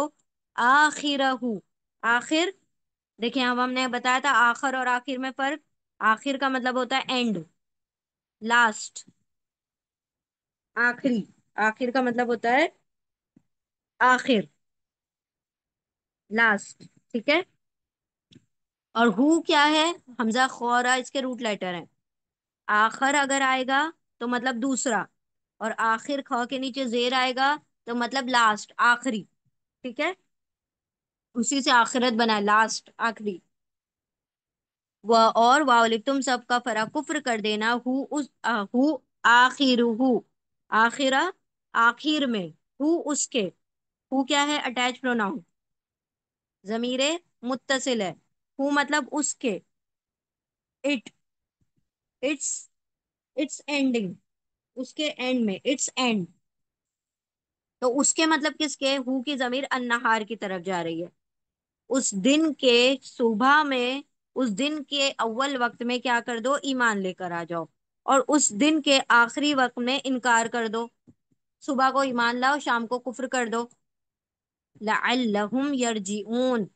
आखिर आखिर देखिए हम हमने बताया था आखिर और आखिर में फर्क आखिर का मतलब होता है एंड लास्ट आखिरी आखिर का मतलब होता है आखिर लास्ट ठीक है और हु क्या है हमजा खौरा इसके रूट लेटर है आखिर अगर आएगा तो मतलब दूसरा और आखिर ख के नीचे जेर आएगा तो मतलब लास्ट आखिरी ठीक है उसी से आखिरत बना लास्ट आखिरी व और वावलिफ तुम सब का फरा कुफ्र कर देना हु उस हु आखिर हु आखिरा आखिर में हु उसके हु क्या है अटैच प्रोनाउन जमीर मुतसिल है हु मतलब उसके इट इट्स इट्स एंडिंग उसके एंड में इट्स एंड तो उसके मतलब किसके हु की जमीर अन्नाहार की तरफ जा रही है उस दिन के सुबह में उस दिन के अव्वल वक्त में क्या कर दो ईमान लेकर आ जाओ और उस दिन के आखिरी वक्त में इनकार कर दो सुबह को ईमान लाओ शाम को कुफर कर दो लाहुम यरजीऊन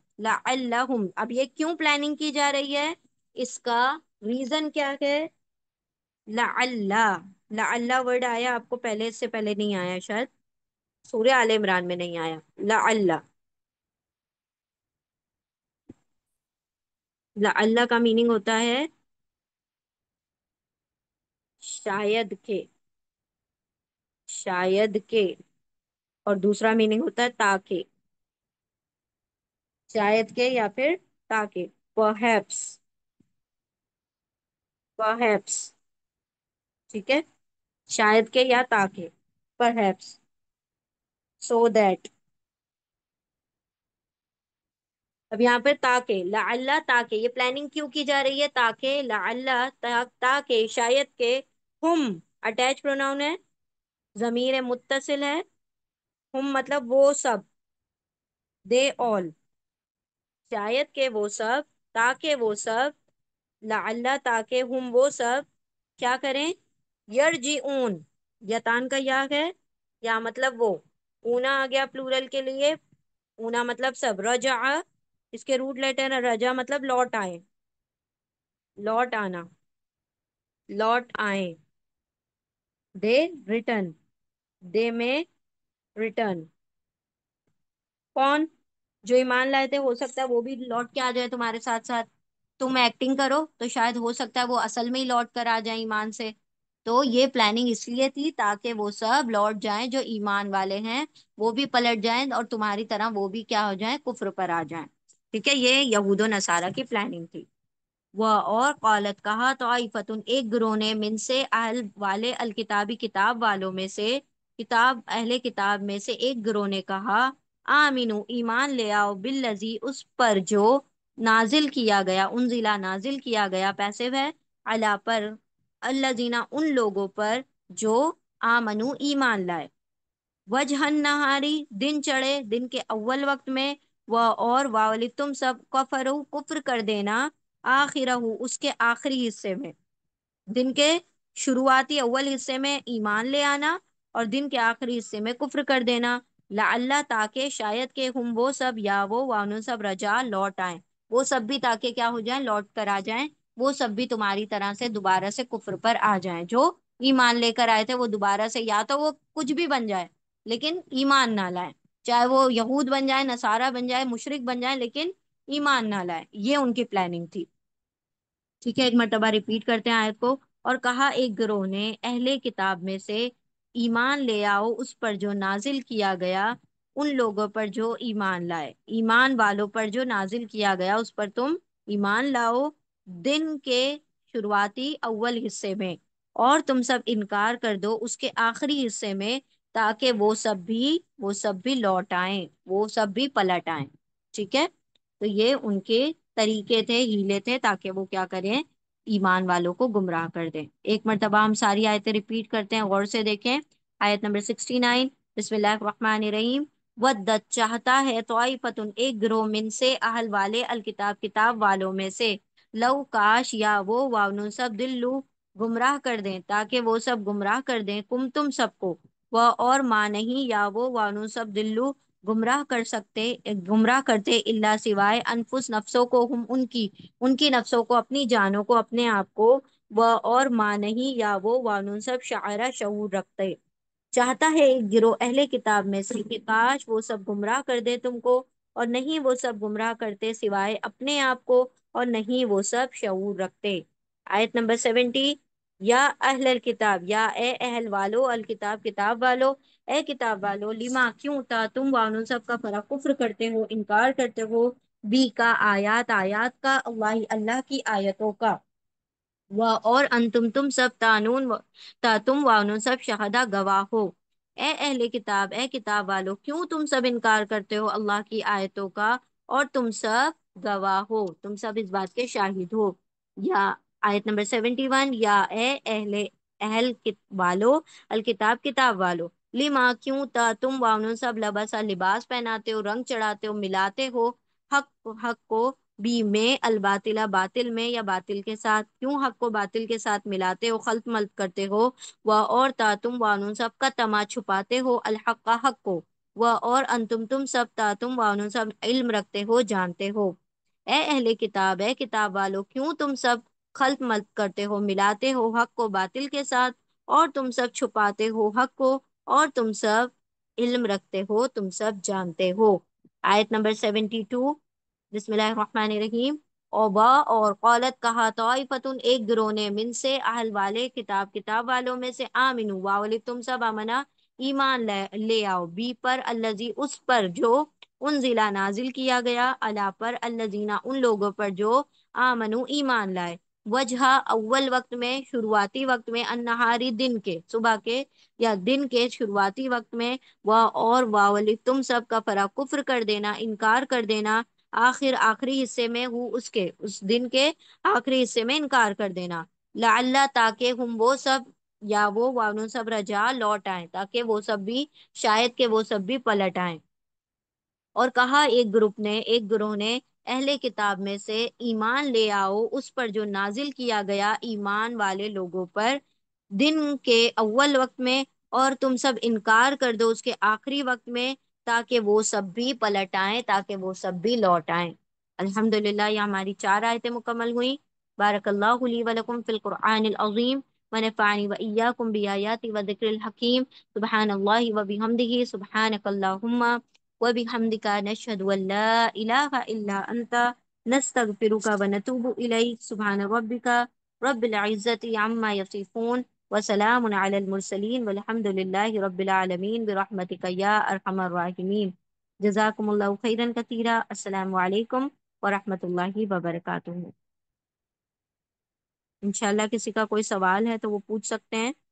अब ये क्यों प्लानिंग की जा रही है इसका रीजन क्या है ला ला वर्ड आया आपको पहले इससे पहले नहीं आया शायद सूर्य आल इमरान में नहीं आया लाला अल्लाह का मीनिंग होता है शायद के शायद के और दूसरा मीनिंग होता है ताके शायद के या फिर ताके perhaps perhaps ठीक है शायद के या ताके पर सो दैट अब यहाँ पर ताके लाला ताके ये प्लानिंग क्यों की जा रही है ताके लाला ता, ताके शायद के हम अटैच प्रोनाउन है जमीर मुत्तसिल है हम मतलब वो सब दे ऑल शायद के वो सब ताके वो सब लाला ताके हम वो सब क्या करें यर जी ऊन यतान का या है या मतलब वो ऊना आ गया प्लूरल के लिए ऊना मतलब सब रजा इसके रूट लेटर है रजा मतलब लौट आए लौट आना लौट आए दे रिटर्न दे में रिटर्न कौन जो ईमान लाए थे हो सकता है वो भी लौट के आ जाए तुम्हारे साथ साथ तुम एक्टिंग करो तो शायद हो सकता है वो असल में ही लौट कर आ जाए ईमान से तो ये प्लानिंग इसलिए थी ताकि वो सब लौट जाएं जो ईमान वाले हैं वो भी पलट जाएं और तुम्हारी तरह वो भी क्या हो जाएं कुफर पर आ जाएं ठीक है ये यहूद नसारा की प्लानिंग थी वह और कौलत कहा तो एक ग्रोह ने मिन से अहल वाले अलकिताबी किताब वालों में से किताब अहले किताब में से एक ग्रोह ने कहा आमिनू ईमान ले आओ लजी उस पर जो नाजिल किया गया उन जिला नाजिल किया गया पैसे वह अला पर अल्लाजीना उन लोगों पर जो आमनु ईमान लाए वजहन नहारी दिन चढ़े दिन के अव्वल वक्त में व और वावली तुम सब कफर कुफर कर देना आखिर उसके आखिरी हिस्से में दिन के शुरुआती अव्वल हिस्से में ईमान ले आना और दिन के आखिरी हिस्से में कुफर कर देना ला अल्लाह ताकि शायद के हम वो सब या वो वाहन सब रजा लौट आए वो सब भी ताकि क्या हो जाए लौट कर आ जाए वो सब भी तुम्हारी तरह से दोबारा से कुफर पर आ जाए जो ईमान लेकर आए थे वो दोबारा से या तो वो कुछ भी बन जाए लेकिन ईमान ना लाए चाहे वो यहूद बन जाए नसारा बन जाए मुशरक बन जाए लेकिन ईमान ना लाए ये उनकी प्लानिंग थी ठीक है एक मरतबा रिपीट करते हैं आयत को और कहा एक ग्रोह ने अहले किताब में से ईमान ले आओ उस पर जो नाजिल किया गया उन लोगों पर जो ईमान लाए ईमान वालों पर जो नाजिल किया गया उस पर तुम ईमान लाओ दिन के शुरुआती अव्वल हिस्से में और तुम सब इनकार कर दो उसके आखिरी हिस्से में ताकि वो सब भी वो सब भी लौट आए वो सब भी पलट आए ठीक है तो ये उनके तरीके थे हीले थे ताकि वो क्या करें ईमान वालों को गुमराह कर दें एक मरतबा हम सारी आयतें रिपीट करते हैं गौर से देखें आयत नंबर सिक्सटी नाइन बसमान रहीम वदत चाहता है तो एक गिरोह मिन से अहल वाले अल किताब किताब वालों में से लव काश या वो वावनून सब दिल लू गुमराह कर दें ताकि वो सब गुमराह कर दें कुम तुम सबको वह और माँ नहीं या वो वानू सब दिल्लू गुमराह कर सकते गुमराह करते इल्ला सिवाय अनफुस नफ्सों को हम उनकी उनकी नफ्सों को अपनी जानों को अपने आप को वह और माँ नहीं या वो वानून सब शायरा शूर रखते चाहता है एक गिरोह अहले किताब में से काश वो सब गुमराह कर दे तुमको और नहीं वो सब गुमराह करते सिवाय अपने आप को और नहीं वो सब शऊर रखते आयत नंबर सेवेंटी या अहल किताब या ए अहल वालो अल किताब किताब वालो ए किताब वालो लिमा क्यों था तुम वानुन सब का फरा कुफ्र करते हो इनकार करते हो बी का आयात आयात का अल्लाह अल्लाह की आयतों का व और अंतुम तुम सब तानून ता तुम वानुन सब शहदा गवाह हो ए अहले किताब ए किताब वालों क्यों तुम सब इनकार करते हो अल्लाह की आयतों का और तुम सब गवाह हो तुम सब इस बात के शाहिद हो या आयत नंबर सेवेंटी वन या ए अहले अहल वालो अल किताब किताब वालो लिमा क्यों ता तुम वावनों सब लबा सा लिबास पहनाते हो रंग चढ़ाते हो मिलाते हो हक हक को बी में अलबातिला बातिल में या बातिल के साथ क्यों हक को बातिल के साथ मिलाते हो खल्त मल्त करते हो व और तुम वानुन सब का तमा छुपाते हो अलहक का हक को व और अंतुम तुम सब तुम वानुन सब इल्म रखते हो जानते हो ए अहले किताब ए किताब वालों क्यों तुम सब खल्त मल्त करते हो मिलाते हो हक को बातिल के साथ और तुम सब छुपाते हो हक को और तुम सब इल्म रखते हो तुम सब जानते हो आयत नंबर सेवेंटी टू बिस्मिल्लाहिर्रहमानिर्रहीम ओबा और कौलत कहा तो तोफ़तुन एक ग्रोह ने मिन से अहल वाले किताब किताब वालों में से आमिनू वावलिक तुम सब अमना ईमान ले ले आओ बी पर अल्लाजी उस पर जो उन जिला नाजिल किया गया अला पर अल्लाजीना उन लोगों पर जो आमनु ईमान लाए वजह अव्वल वक्त में शुरुआती वक्त में अन्नहारी दिन के सुबह के या दिन के शुरुआती वक्त में वह वा और वावली तुम सब का फरा कुफर कर देना इनकार कर देना आखिर आखिरी हिस्से में हु उसके उस दिन के आखिरी हिस्से में इनकार कर देना लाला ताकि हम वो सब या वो वानुन सब रजा लौट आए ताकि वो सब भी शायद के वो सब भी पलट आए और कहा एक ग्रुप ने एक ग्रोह ने अहले किताब में से ईमान ले आओ उस पर जो नाजिल किया गया ईमान वाले लोगों पर दिन के अव्वल वक्त में और तुम सब इनकार कर दो उसके आखिरी वक्त में ताकि वो सब भी पलट आए ताकि वो सब भी लौट आए अल्हम्दुलिल्लाह ये हमारी चार आयतें मुकम्मल हुई बारकल्लाम फ़िलकुरानज़ीम वनफ़ानी وذكر الحكيم سبحان الله وبحمده سبحانك اللهم وبحمدك نشهد أن لا إله إلا أنت نستغفرك ونتوب إليك سبحان ربك رب العزة عما يصفون वसलाम अलमरसलिन वलहमदिल्लाबीआलमीन बरहमतिकया अरहमरमिन जजाकम्ल खैरन कतीरा असलकम वरहमल वबरक इन किसी का कोई सवाल है तो वो पूछ सकते हैं